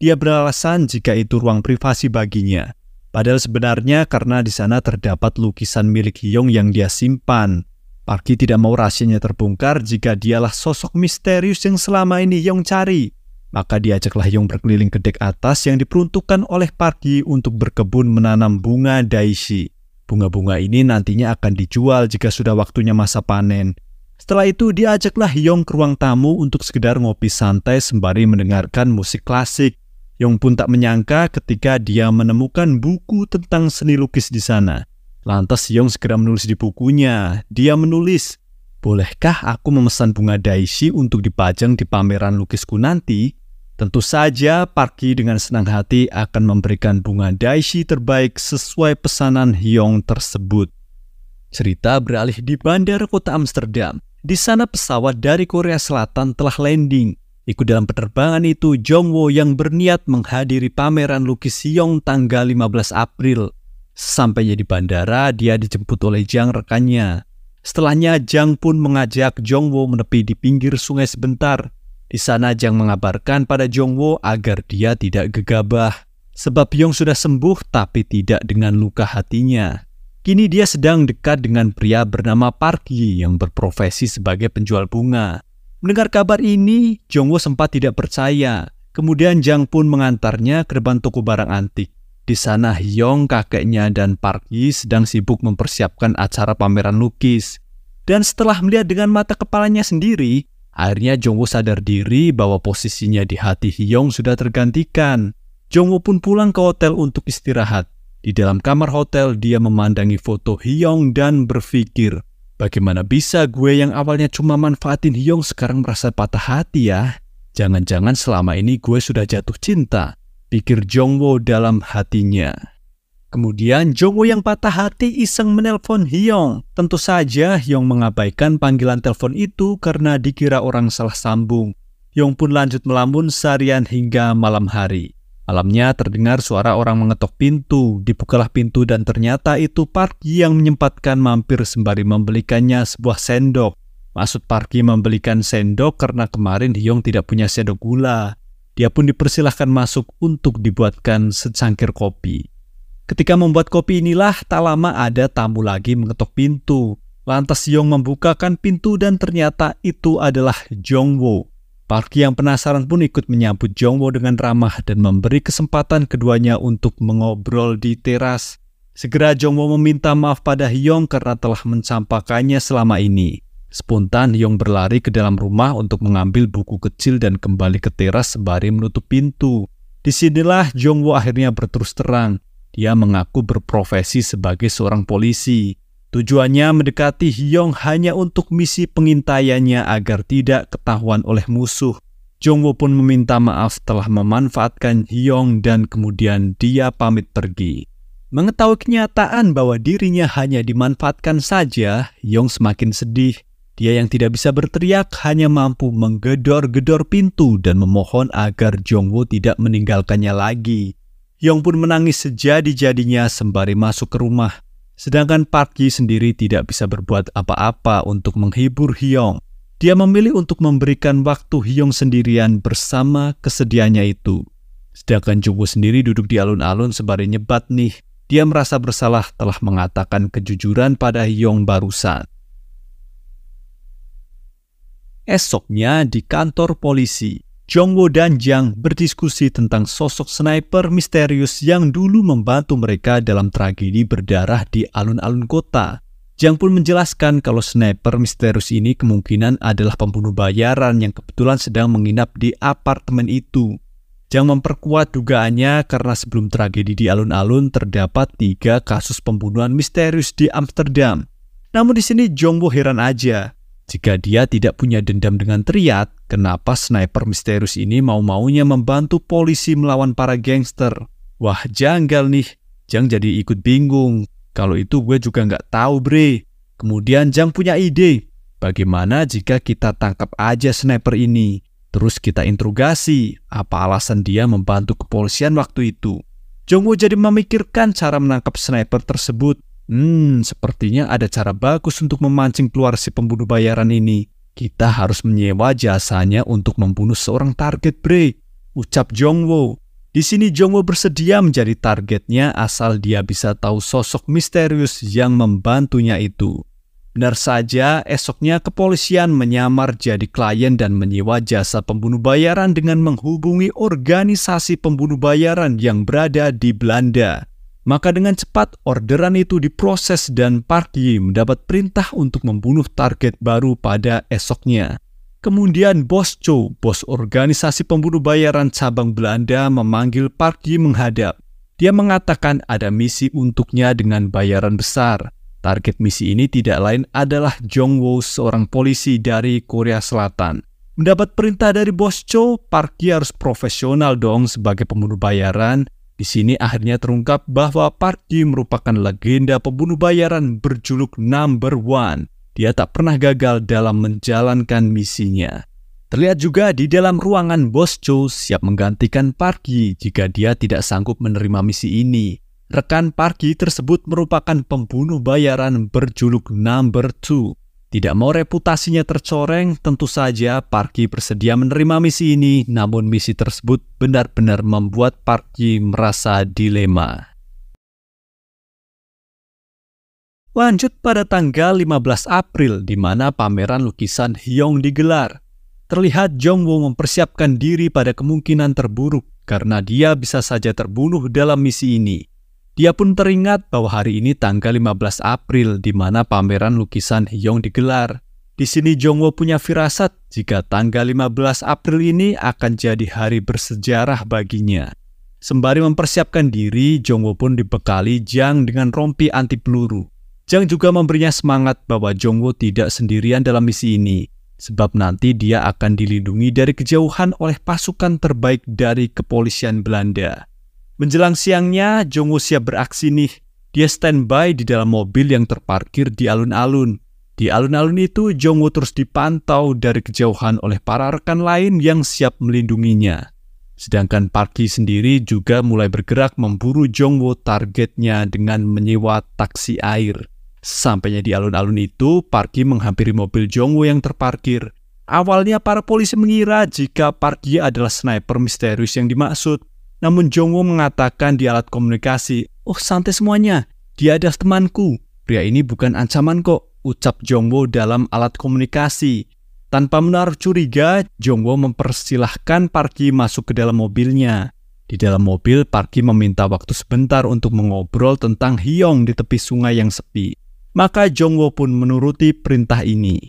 Dia beralasan jika itu ruang privasi baginya. Padahal sebenarnya karena di sana terdapat lukisan milik Hyong yang dia simpan. Park Yi tidak mau rahasianya terbongkar jika dialah sosok misterius yang selama ini Hyong cari. Maka diajaklah Yong berkeliling ke dek atas yang diperuntukkan oleh Yi untuk berkebun menanam bunga daishi. Bunga-bunga ini nantinya akan dijual jika sudah waktunya masa panen. Setelah itu diajaklah Yong ke ruang tamu untuk sekedar ngopi santai sembari mendengarkan musik klasik. Yong pun tak menyangka ketika dia menemukan buku tentang seni lukis di sana. Lantas Yong segera menulis di bukunya. Dia menulis, Bolehkah aku memesan bunga daishi untuk dipajang di pameran lukisku nanti? Tentu saja, Parki dengan senang hati akan memberikan bunga daishi terbaik sesuai pesanan Hyong tersebut. Cerita beralih di bandara kota Amsterdam. Di sana pesawat dari Korea Selatan telah landing. Ikut dalam penerbangan itu Jongwo yang berniat menghadiri pameran lukis Hyong tanggal 15 April. Sampainya di bandara, dia dijemput oleh Jang rekannya. Setelahnya Jang pun mengajak Jongwo menepi di pinggir sungai sebentar. Di sana Jang mengabarkan pada Jongwo agar dia tidak gegabah. Sebab Yong sudah sembuh tapi tidak dengan luka hatinya. Kini dia sedang dekat dengan pria bernama Park Yi yang berprofesi sebagai penjual bunga. Mendengar kabar ini, Jongwo sempat tidak percaya. Kemudian Jang pun mengantarnya ke depan toko barang antik. Di sana Hyong, kakeknya, dan Park Yi sedang sibuk mempersiapkan acara pameran lukis. Dan setelah melihat dengan mata kepalanya sendiri, Akhirnya Jongwoo sadar diri bahwa posisinya di hati Hyung sudah tergantikan. Jongwoo pun pulang ke hotel untuk istirahat. Di dalam kamar hotel, dia memandangi foto Hyung dan berpikir, bagaimana bisa gue yang awalnya cuma manfaatin Hyung sekarang merasa patah hati ya? Jangan-jangan selama ini gue sudah jatuh cinta, pikir Jongwoo dalam hatinya. Kemudian Woo yang patah hati iseng menelpon Hyong. Tentu saja Hyong mengabaikan panggilan telepon itu karena dikira orang salah sambung. Hyong pun lanjut melamun seharian hingga malam hari. Malamnya terdengar suara orang mengetok pintu. Dibukalah pintu dan ternyata itu Parki yang menyempatkan mampir sembari membelikannya sebuah sendok. Maksud Parki membelikan sendok karena kemarin Hyong tidak punya sendok gula. Dia pun dipersilahkan masuk untuk dibuatkan secangkir kopi. Ketika membuat kopi inilah tak lama ada tamu lagi mengetuk pintu. Lantas Yong membukakan pintu dan ternyata itu adalah Jongwo. Park yang penasaran pun ikut menyambut Jongwo dengan ramah dan memberi kesempatan keduanya untuk mengobrol di teras. Segera Jongwo meminta maaf pada Hyong karena telah mencampakannya selama ini. Spontan Hyong berlari ke dalam rumah untuk mengambil buku kecil dan kembali ke teras sembari menutup pintu. Disinilah Jongwo akhirnya berterus terang. Dia mengaku berprofesi sebagai seorang polisi. Tujuannya mendekati Hyong hanya untuk misi pengintaiannya agar tidak ketahuan oleh musuh. Jongwo pun meminta maaf telah memanfaatkan Hyong dan kemudian dia pamit pergi. Mengetahui kenyataan bahwa dirinya hanya dimanfaatkan saja, Yong semakin sedih. Dia yang tidak bisa berteriak hanya mampu menggedor-gedor pintu dan memohon agar Jongwo tidak meninggalkannya lagi. Yong pun menangis sejadi-jadinya sembari masuk ke rumah. Sedangkan Park Ji sendiri tidak bisa berbuat apa-apa untuk menghibur Hyong. Dia memilih untuk memberikan waktu Hyong sendirian bersama kesedihannya itu. Sedangkan Jumbo sendiri duduk di alun-alun sembari nyebat nih. Dia merasa bersalah telah mengatakan kejujuran pada Hyong barusan. Esoknya di kantor polisi, Jongwo dan Jang berdiskusi tentang sosok sniper misterius yang dulu membantu mereka dalam tragedi berdarah di alun-alun kota. Jang pun menjelaskan kalau sniper misterius ini kemungkinan adalah pembunuh bayaran yang kebetulan sedang menginap di apartemen itu. Jang memperkuat dugaannya karena sebelum tragedi di alun-alun terdapat tiga kasus pembunuhan misterius di Amsterdam. Namun di sini Jongwo heran aja jika dia tidak punya dendam dengan Triad, kenapa sniper misterius ini mau-maunya membantu polisi melawan para gangster? Wah janggal nih, Jang jadi ikut bingung. Kalau itu gue juga nggak tahu bre. Kemudian Jang punya ide. Bagaimana jika kita tangkap aja sniper ini? Terus kita interogasi, apa alasan dia membantu kepolisian waktu itu? Jongwo jadi memikirkan cara menangkap sniper tersebut Hmm, sepertinya ada cara bagus untuk memancing keluar si pembunuh bayaran ini. Kita harus menyewa jasanya untuk membunuh seorang target, Bre. Ucap Jongwo. Di sini Jongwo bersedia menjadi targetnya asal dia bisa tahu sosok misterius yang membantunya itu. Benar saja, esoknya kepolisian menyamar jadi klien dan menyewa jasa pembunuh bayaran dengan menghubungi organisasi pembunuh bayaran yang berada di Belanda. Maka dengan cepat orderan itu diproses dan Pardi mendapat perintah untuk membunuh target baru pada esoknya. Kemudian Bos Cho, bos organisasi pembunuh bayaran cabang Belanda memanggil Pardi menghadap. Dia mengatakan ada misi untuknya dengan bayaran besar. Target misi ini tidak lain adalah Jong Woo, seorang polisi dari Korea Selatan. Mendapat perintah dari Bos Cho, Park harus profesional dong sebagai pembunuh bayaran di sini akhirnya terungkap bahwa Park merupakan legenda pembunuh bayaran berjuluk Number One. Dia tak pernah gagal dalam menjalankan misinya. Terlihat juga di dalam ruangan bos Joe siap menggantikan Park jika dia tidak sanggup menerima misi ini. Rekan Park tersebut merupakan pembunuh bayaran berjuluk Number Two. Tidak mau reputasinya tercoreng, tentu saja Parki bersedia menerima misi ini, namun misi tersebut benar-benar membuat Parki merasa dilema. Lanjut pada tanggal 15 April di mana pameran lukisan Hyong digelar. Terlihat Jong Wo mempersiapkan diri pada kemungkinan terburuk karena dia bisa saja terbunuh dalam misi ini. Dia pun teringat bahwa hari ini tanggal 15 April di mana pameran lukisan Yong digelar. Di sini Jongwo punya firasat jika tanggal 15 April ini akan jadi hari bersejarah baginya. Sembari mempersiapkan diri, Jongwo pun dibekali Jang dengan rompi anti peluru. Jang juga memberinya semangat bahwa Jongwo tidak sendirian dalam misi ini, sebab nanti dia akan dilindungi dari kejauhan oleh pasukan terbaik dari kepolisian Belanda. Menjelang siangnya, Jong siap beraksi nih. Dia standby di dalam mobil yang terparkir di alun-alun. Di alun-alun itu, Jong terus dipantau dari kejauhan oleh para rekan lain yang siap melindunginya. Sedangkan Parki sendiri juga mulai bergerak memburu Jongwo targetnya dengan menyewa taksi air. Sampainya di alun-alun itu, Parki menghampiri mobil Jongwo yang terparkir. Awalnya para polisi mengira jika Parki adalah sniper misterius yang dimaksud. Namun Jongwo mengatakan di alat komunikasi, Oh santai semuanya, dia adalah temanku. Pria ini bukan ancaman kok, ucap Jongwo dalam alat komunikasi. Tanpa menaruh curiga, Jongwo mempersilahkan Parki masuk ke dalam mobilnya. Di dalam mobil, Parki meminta waktu sebentar untuk mengobrol tentang Hyong di tepi sungai yang sepi. Maka Jongwo pun menuruti perintah ini.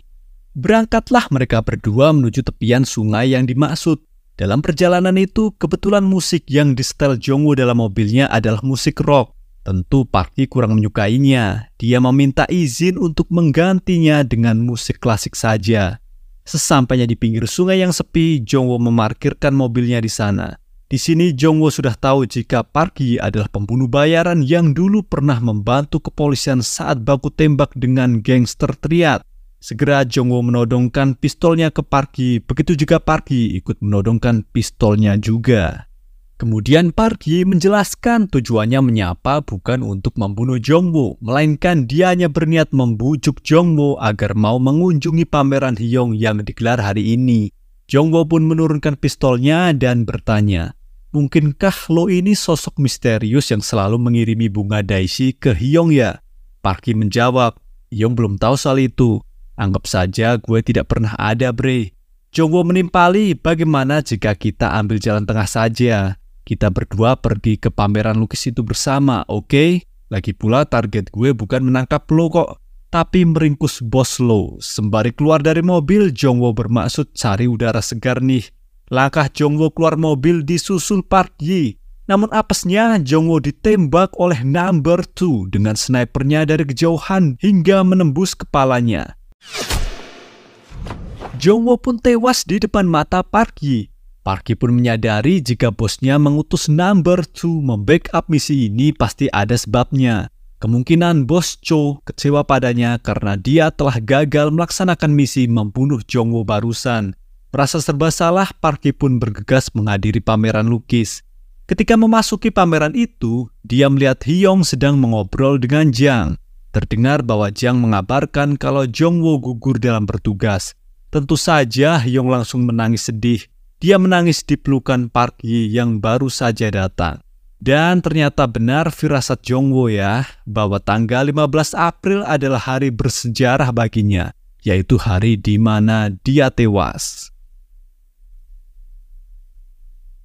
Berangkatlah mereka berdua menuju tepian sungai yang dimaksud. Dalam perjalanan itu, kebetulan musik yang disetel Jongwoo dalam mobilnya adalah musik rock. Tentu Parki kurang menyukainya. Dia meminta izin untuk menggantinya dengan musik klasik saja. Sesampainya di pinggir sungai yang sepi, Jongwo memarkirkan mobilnya di sana. Di sini Jongwo sudah tahu jika Parki adalah pembunuh bayaran yang dulu pernah membantu kepolisian saat baku tembak dengan gangster Triad. Segera Jongwo menodongkan pistolnya ke Parki, begitu juga Parki ikut menodongkan pistolnya juga. Kemudian Parki menjelaskan tujuannya menyapa bukan untuk membunuh Jongwo, melainkan dia hanya berniat membujuk Jongwo agar mau mengunjungi pameran Hyong yang digelar hari ini. Jongwo pun menurunkan pistolnya dan bertanya, Mungkinkah lo ini sosok misterius yang selalu mengirimi bunga daisy ke Hyong ya? Parki menjawab, Hyong belum tahu soal itu. Anggap saja gue tidak pernah ada, bre. Jongwo menimpali bagaimana jika kita ambil jalan tengah saja. Kita berdua pergi ke pameran lukis itu bersama, oke? Okay? Lagi pula target gue bukan menangkap lo kok, tapi meringkus bos lo. Sembari keluar dari mobil, Jongwo bermaksud cari udara segar nih. Langkah Jongwo keluar mobil disusul Park Yi. Namun apesnya, Jongwo ditembak oleh number 2 dengan snipernya dari kejauhan hingga menembus kepalanya. Jongwo pun tewas di depan mata Park Yi. Park Yi pun menyadari jika bosnya mengutus Number 2 membackup misi ini pasti ada sebabnya. Kemungkinan bos Cho kecewa padanya karena dia telah gagal melaksanakan misi membunuh Jongwo barusan. Merasa serba salah, Park Yi pun bergegas menghadiri pameran lukis. Ketika memasuki pameran itu, dia melihat Hyong sedang mengobrol dengan Jang. Terdengar bahwa Jiang mengabarkan kalau Jongwo gugur dalam bertugas. Tentu saja Hyung langsung menangis sedih. Dia menangis di pelukan Park Yi yang baru saja datang. Dan ternyata benar firasat Jongwo ya, bahwa tanggal 15 April adalah hari bersejarah baginya, yaitu hari di mana dia tewas.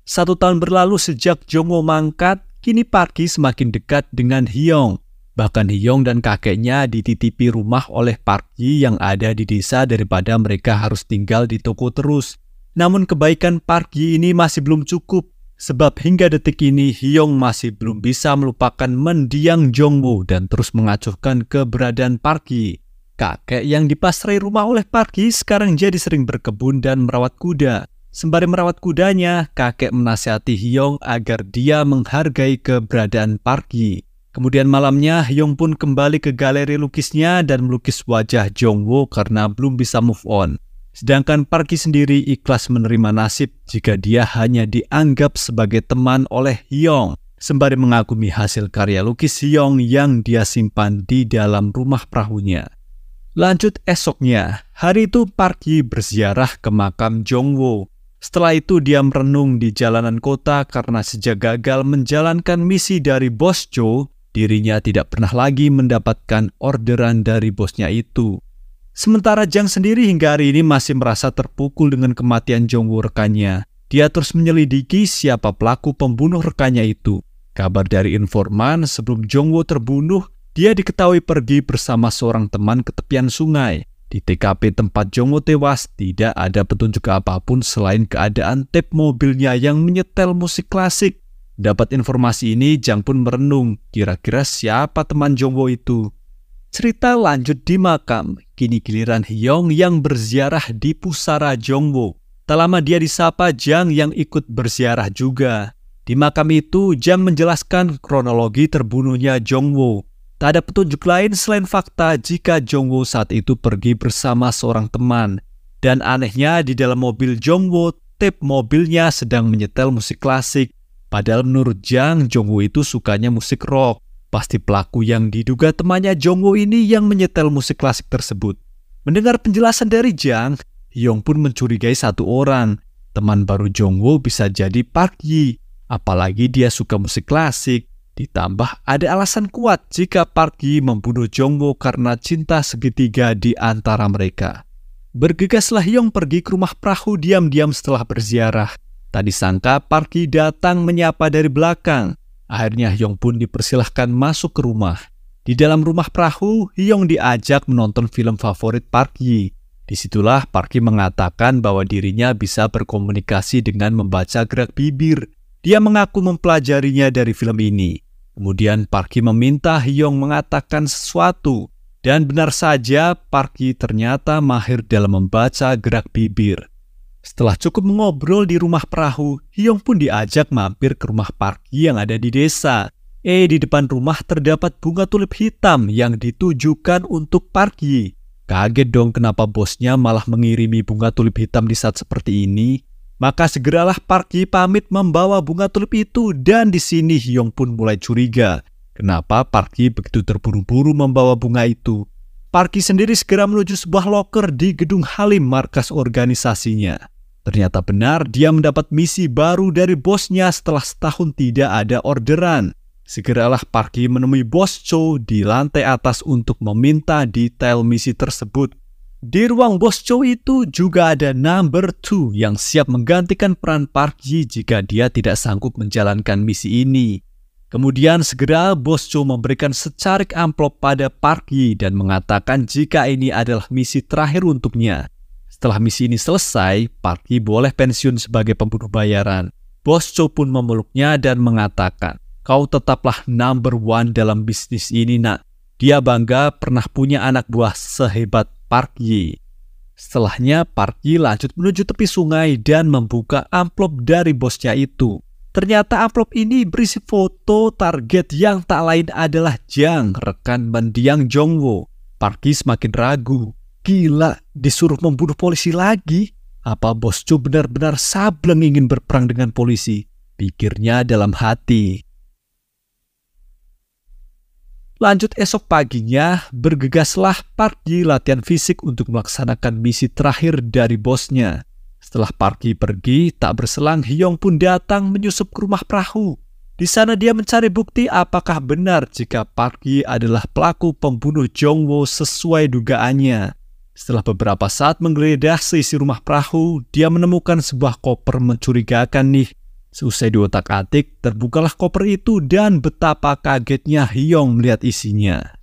Satu tahun berlalu sejak Jongwo mangkat, kini Park Yi semakin dekat dengan Hyong. Bahkan Hyong dan kakeknya dititipi rumah oleh Park Ji yang ada di desa daripada mereka harus tinggal di toko terus. Namun kebaikan Park Ji ini masih belum cukup. Sebab hingga detik ini Hyong masih belum bisa melupakan mendiang Jongwoo dan terus mengacuhkan keberadaan Park Ji. Kakek yang dipasrai rumah oleh Park Ji sekarang jadi sering berkebun dan merawat kuda. Sembari merawat kudanya, kakek menasihati Hyong agar dia menghargai keberadaan Park Ji. Kemudian malamnya, Hyung pun kembali ke galeri lukisnya dan melukis wajah Jongwo karena belum bisa move on. Sedangkan Parki sendiri ikhlas menerima nasib jika dia hanya dianggap sebagai teman oleh Hyung, sembari mengagumi hasil karya lukis Hyung yang dia simpan di dalam rumah perahunya. Lanjut esoknya, hari itu Parki berziarah ke makam Jongwo. Setelah itu dia merenung di jalanan kota karena sejak gagal menjalankan misi dari bos Joe, Dirinya tidak pernah lagi mendapatkan orderan dari bosnya itu. Sementara Jang sendiri hingga hari ini masih merasa terpukul dengan kematian Jongwoo rekannya. Dia terus menyelidiki siapa pelaku pembunuh rekannya itu. Kabar dari informan sebelum Jongwoo terbunuh, dia diketahui pergi bersama seorang teman ke tepian sungai. Di TKP tempat Jongwoo tewas, tidak ada petunjuk apapun selain keadaan tape mobilnya yang menyetel musik klasik. Dapat informasi ini, Jang pun merenung, kira-kira siapa teman Jongwo itu. Cerita lanjut di makam, kini giliran Hyong yang berziarah di pusara Jongwo. Tak lama dia disapa Jang yang ikut berziarah juga. Di makam itu, Jang menjelaskan kronologi terbunuhnya Jongwo. Tak ada petunjuk lain selain fakta jika Jongwo saat itu pergi bersama seorang teman. Dan anehnya di dalam mobil Jongwo, tip mobilnya sedang menyetel musik klasik Padahal menurut Jang, Jongwoo itu sukanya musik rock. Pasti pelaku yang diduga temannya Jongwoo ini yang menyetel musik klasik tersebut. Mendengar penjelasan dari Jang, Hyung pun mencurigai satu orang. Teman baru Jongwoo bisa jadi Park Yi. Apalagi dia suka musik klasik. Ditambah ada alasan kuat jika Park Yi membunuh Jongwoo karena cinta segitiga di antara mereka. Bergegaslah Hyung pergi ke rumah perahu diam-diam setelah berziarah. Tak disangka Parki datang menyapa dari belakang. Akhirnya Hyong pun dipersilahkan masuk ke rumah. Di dalam rumah perahu, Hyong diajak menonton film favorit Parki. Disitulah Parki mengatakan bahwa dirinya bisa berkomunikasi dengan membaca gerak bibir. Dia mengaku mempelajarinya dari film ini. Kemudian Parki meminta Hyong mengatakan sesuatu. Dan benar saja, Parki ternyata mahir dalam membaca gerak bibir. Setelah cukup mengobrol di rumah perahu, Hyung pun diajak mampir ke rumah Parki yang ada di desa. Eh, di depan rumah terdapat bunga tulip hitam yang ditujukan untuk Parki. Kaget dong kenapa bosnya malah mengirimi bunga tulip hitam di saat seperti ini. Maka segeralah Parki pamit membawa bunga tulip itu dan di sini Hyung pun mulai curiga. Kenapa Parki begitu terburu-buru membawa bunga itu? Parki sendiri segera menuju sebuah loker di gedung Halim markas organisasinya. Ternyata benar dia mendapat misi baru dari bosnya setelah setahun tidak ada orderan. Segeralah Parki menemui bos Cho di lantai atas untuk meminta detail misi tersebut. Di ruang bos Cho itu juga ada number two yang siap menggantikan peran Parky jika dia tidak sanggup menjalankan misi ini. Kemudian segera Bos Bosco memberikan secarik amplop pada Park Yi dan mengatakan jika ini adalah misi terakhir untuknya. Setelah misi ini selesai, Park Yi boleh pensiun sebagai pembunuh bayaran. Bos Bosco pun memeluknya dan mengatakan, kau tetaplah number one dalam bisnis ini nak. Dia bangga pernah punya anak buah sehebat Park Yi. Setelahnya Park Yi lanjut menuju tepi sungai dan membuka amplop dari bosnya itu. Ternyata amplop ini berisi foto target yang tak lain adalah Jang, rekan mendiang Jongwo. Parki semakin ragu. Gila, disuruh membunuh polisi lagi? Apa bos Chu benar-benar sableng ingin berperang dengan polisi? Pikirnya dalam hati. Lanjut esok paginya, bergegaslah Parki latihan fisik untuk melaksanakan misi terakhir dari bosnya. Setelah Parki pergi, tak berselang Hyong pun datang menyusup ke rumah perahu. Di sana dia mencari bukti apakah benar jika Parki adalah pelaku pembunuh Jongwo sesuai dugaannya. Setelah beberapa saat menggeledah seisi rumah perahu, dia menemukan sebuah koper mencurigakan nih. Seusai diotak-atik, terbukalah koper itu dan betapa kagetnya Hyong melihat isinya.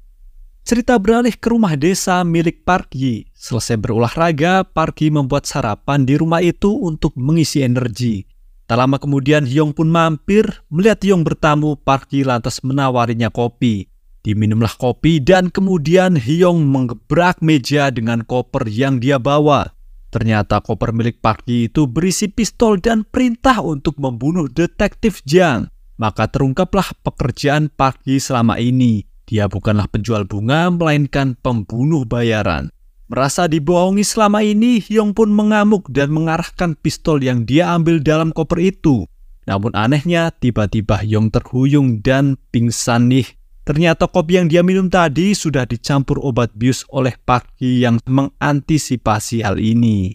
Cerita beralih ke rumah desa milik Park Parki. Selesai berolahraga, Park Parki membuat sarapan di rumah itu untuk mengisi energi. Tak lama kemudian Hyong pun mampir, melihat Hyong bertamu, Park Parki lantas menawarinya kopi. Diminumlah kopi dan kemudian Hyong mengebrak meja dengan koper yang dia bawa. Ternyata koper milik Park Parki itu berisi pistol dan perintah untuk membunuh detektif Jang. Maka terungkaplah pekerjaan Park Parki selama ini. Dia bukanlah penjual bunga, melainkan pembunuh bayaran. Merasa dibohongi selama ini, Hyung pun mengamuk dan mengarahkan pistol yang dia ambil dalam koper itu. Namun anehnya, tiba-tiba Hyung terhuyung dan pingsan nih. Ternyata kopi yang dia minum tadi sudah dicampur obat bius oleh Park yang mengantisipasi hal ini.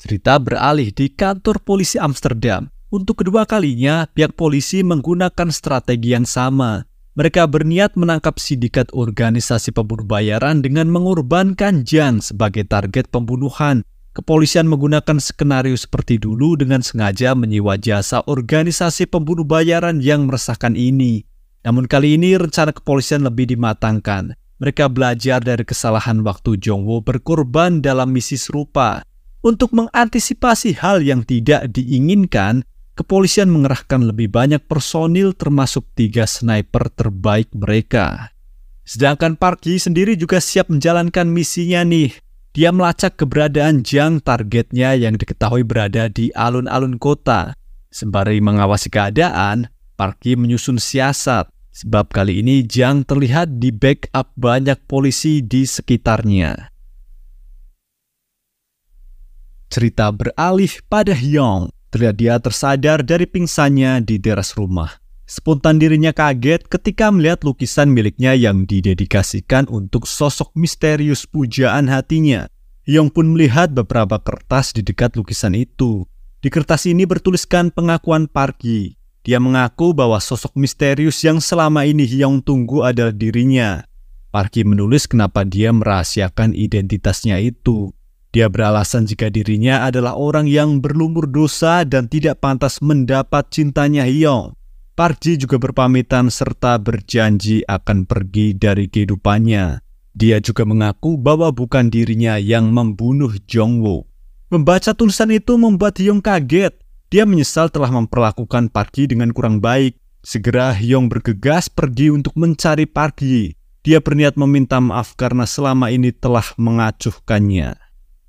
Cerita beralih di kantor polisi Amsterdam. Untuk kedua kalinya, pihak polisi menggunakan strategi yang sama. Mereka berniat menangkap sindikat organisasi pemburu bayaran dengan mengorbankan Jan sebagai target pembunuhan. Kepolisian menggunakan skenario seperti dulu dengan sengaja menyewa jasa organisasi pembunuh bayaran yang meresahkan ini. Namun kali ini rencana kepolisian lebih dimatangkan. Mereka belajar dari kesalahan waktu Jongwo berkorban dalam misi serupa. Untuk mengantisipasi hal yang tidak diinginkan, kepolisian mengerahkan lebih banyak personil termasuk tiga sniper terbaik mereka. Sedangkan Park Ji sendiri juga siap menjalankan misinya nih. Dia melacak keberadaan Jang targetnya yang diketahui berada di alun-alun kota. Sembari mengawasi keadaan, Park Ji menyusun siasat. Sebab kali ini Jang terlihat di backup banyak polisi di sekitarnya. Cerita beralih pada Hyong Terlihat dia tersadar dari pingsannya di teras rumah. Spontan dirinya kaget ketika melihat lukisan miliknya yang didedikasikan untuk sosok misterius pujaan hatinya. Yong pun melihat beberapa kertas di dekat lukisan itu. Di kertas ini bertuliskan pengakuan Parki. Dia mengaku bahwa sosok misterius yang selama ini Hyung tunggu adalah dirinya. Parki menulis kenapa dia merahasiakan identitasnya itu. Dia beralasan jika dirinya adalah orang yang berlumur dosa dan tidak pantas mendapat cintanya Hyong. Park Ji juga berpamitan serta berjanji akan pergi dari kehidupannya. Dia juga mengaku bahwa bukan dirinya yang membunuh Jongwo. Membaca tulisan itu membuat Hyung kaget. Dia menyesal telah memperlakukan Park Ji dengan kurang baik. Segera Hyung bergegas pergi untuk mencari Park Ji. Dia berniat meminta maaf karena selama ini telah mengacuhkannya.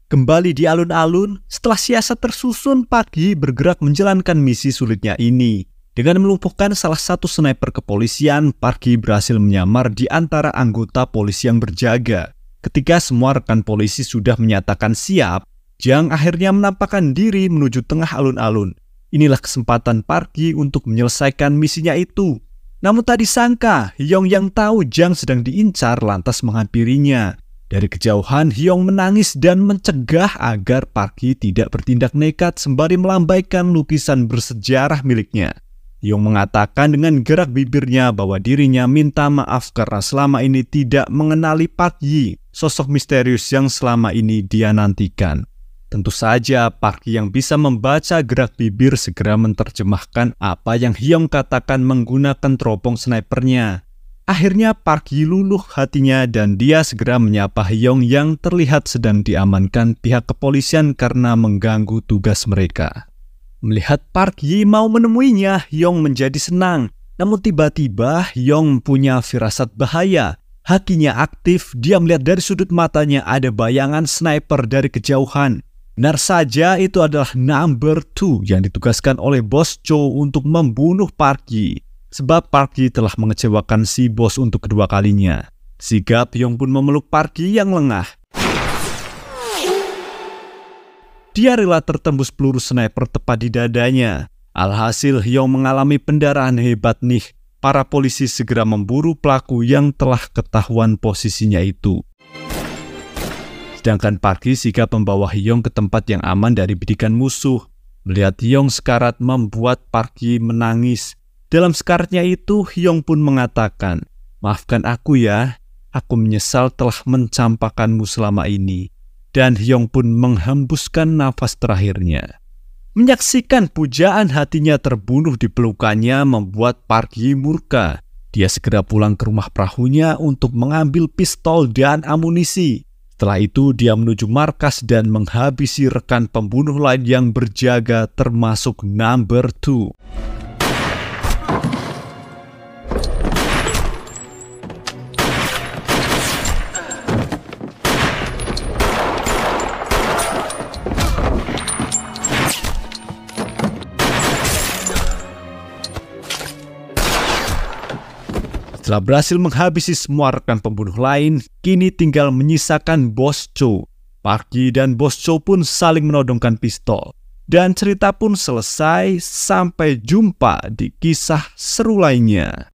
Kembali di alun-alun, setelah siasat tersusun pagi bergerak menjalankan misi sulitnya ini. Dengan melumpuhkan salah satu sniper kepolisian, Parki berhasil menyamar di antara anggota polisi yang berjaga. Ketika semua rekan polisi sudah menyatakan siap, Jang akhirnya menampakkan diri menuju tengah alun-alun. Inilah kesempatan Parki untuk menyelesaikan misinya itu. Namun tak disangka, Yong Yang tahu Jang sedang diincar lantas menghampirinya. Dari kejauhan, Hyong menangis dan mencegah agar Parky tidak bertindak nekat sembari melambaikan lukisan bersejarah miliknya. Hyong mengatakan dengan gerak bibirnya bahwa dirinya minta maaf karena selama ini tidak mengenali Park Yi, sosok misterius yang selama ini dia nantikan. Tentu saja, Park Yi yang bisa membaca gerak bibir segera menerjemahkan apa yang Hyong katakan menggunakan teropong snipernya Akhirnya Park Yi luluh hatinya dan dia segera menyapa Hyong yang terlihat sedang diamankan pihak kepolisian karena mengganggu tugas mereka. Melihat Park Yi mau menemuinya, Hyong menjadi senang. Namun tiba-tiba Hyong punya firasat bahaya. Hakinya aktif, dia melihat dari sudut matanya ada bayangan sniper dari kejauhan. Benar saja itu adalah number two yang ditugaskan oleh bos Cho untuk membunuh Park Yi. Sebab Park telah mengecewakan si bos untuk kedua kalinya. Si Ga pun memeluk Park yang lengah. Dia rela tertembus peluru sniper tepat di dadanya. Alhasil Hyong mengalami pendarahan hebat nih. Para polisi segera memburu pelaku yang telah ketahuan posisinya itu. Sedangkan Parki sikap membawa Hyong ke tempat yang aman dari bidikan musuh. Melihat Hyong sekarat membuat Parki menangis. Dalam skarnya itu, Hyong pun mengatakan, Maafkan aku ya, aku menyesal telah mencampakkanmu selama ini. Dan Hyong pun menghembuskan nafas terakhirnya. Menyaksikan pujaan hatinya terbunuh di pelukannya membuat Park Yi murka. Dia segera pulang ke rumah perahunya untuk mengambil pistol dan amunisi. Setelah itu dia menuju markas dan menghabisi rekan pembunuh lain yang berjaga termasuk number Two. Setelah berhasil menghabisi semua rekan pembunuh lain, kini tinggal menyisakan Bos Cho. Parki dan Bos Cho pun saling menodongkan pistol. Dan cerita pun selesai, sampai jumpa di kisah seru lainnya.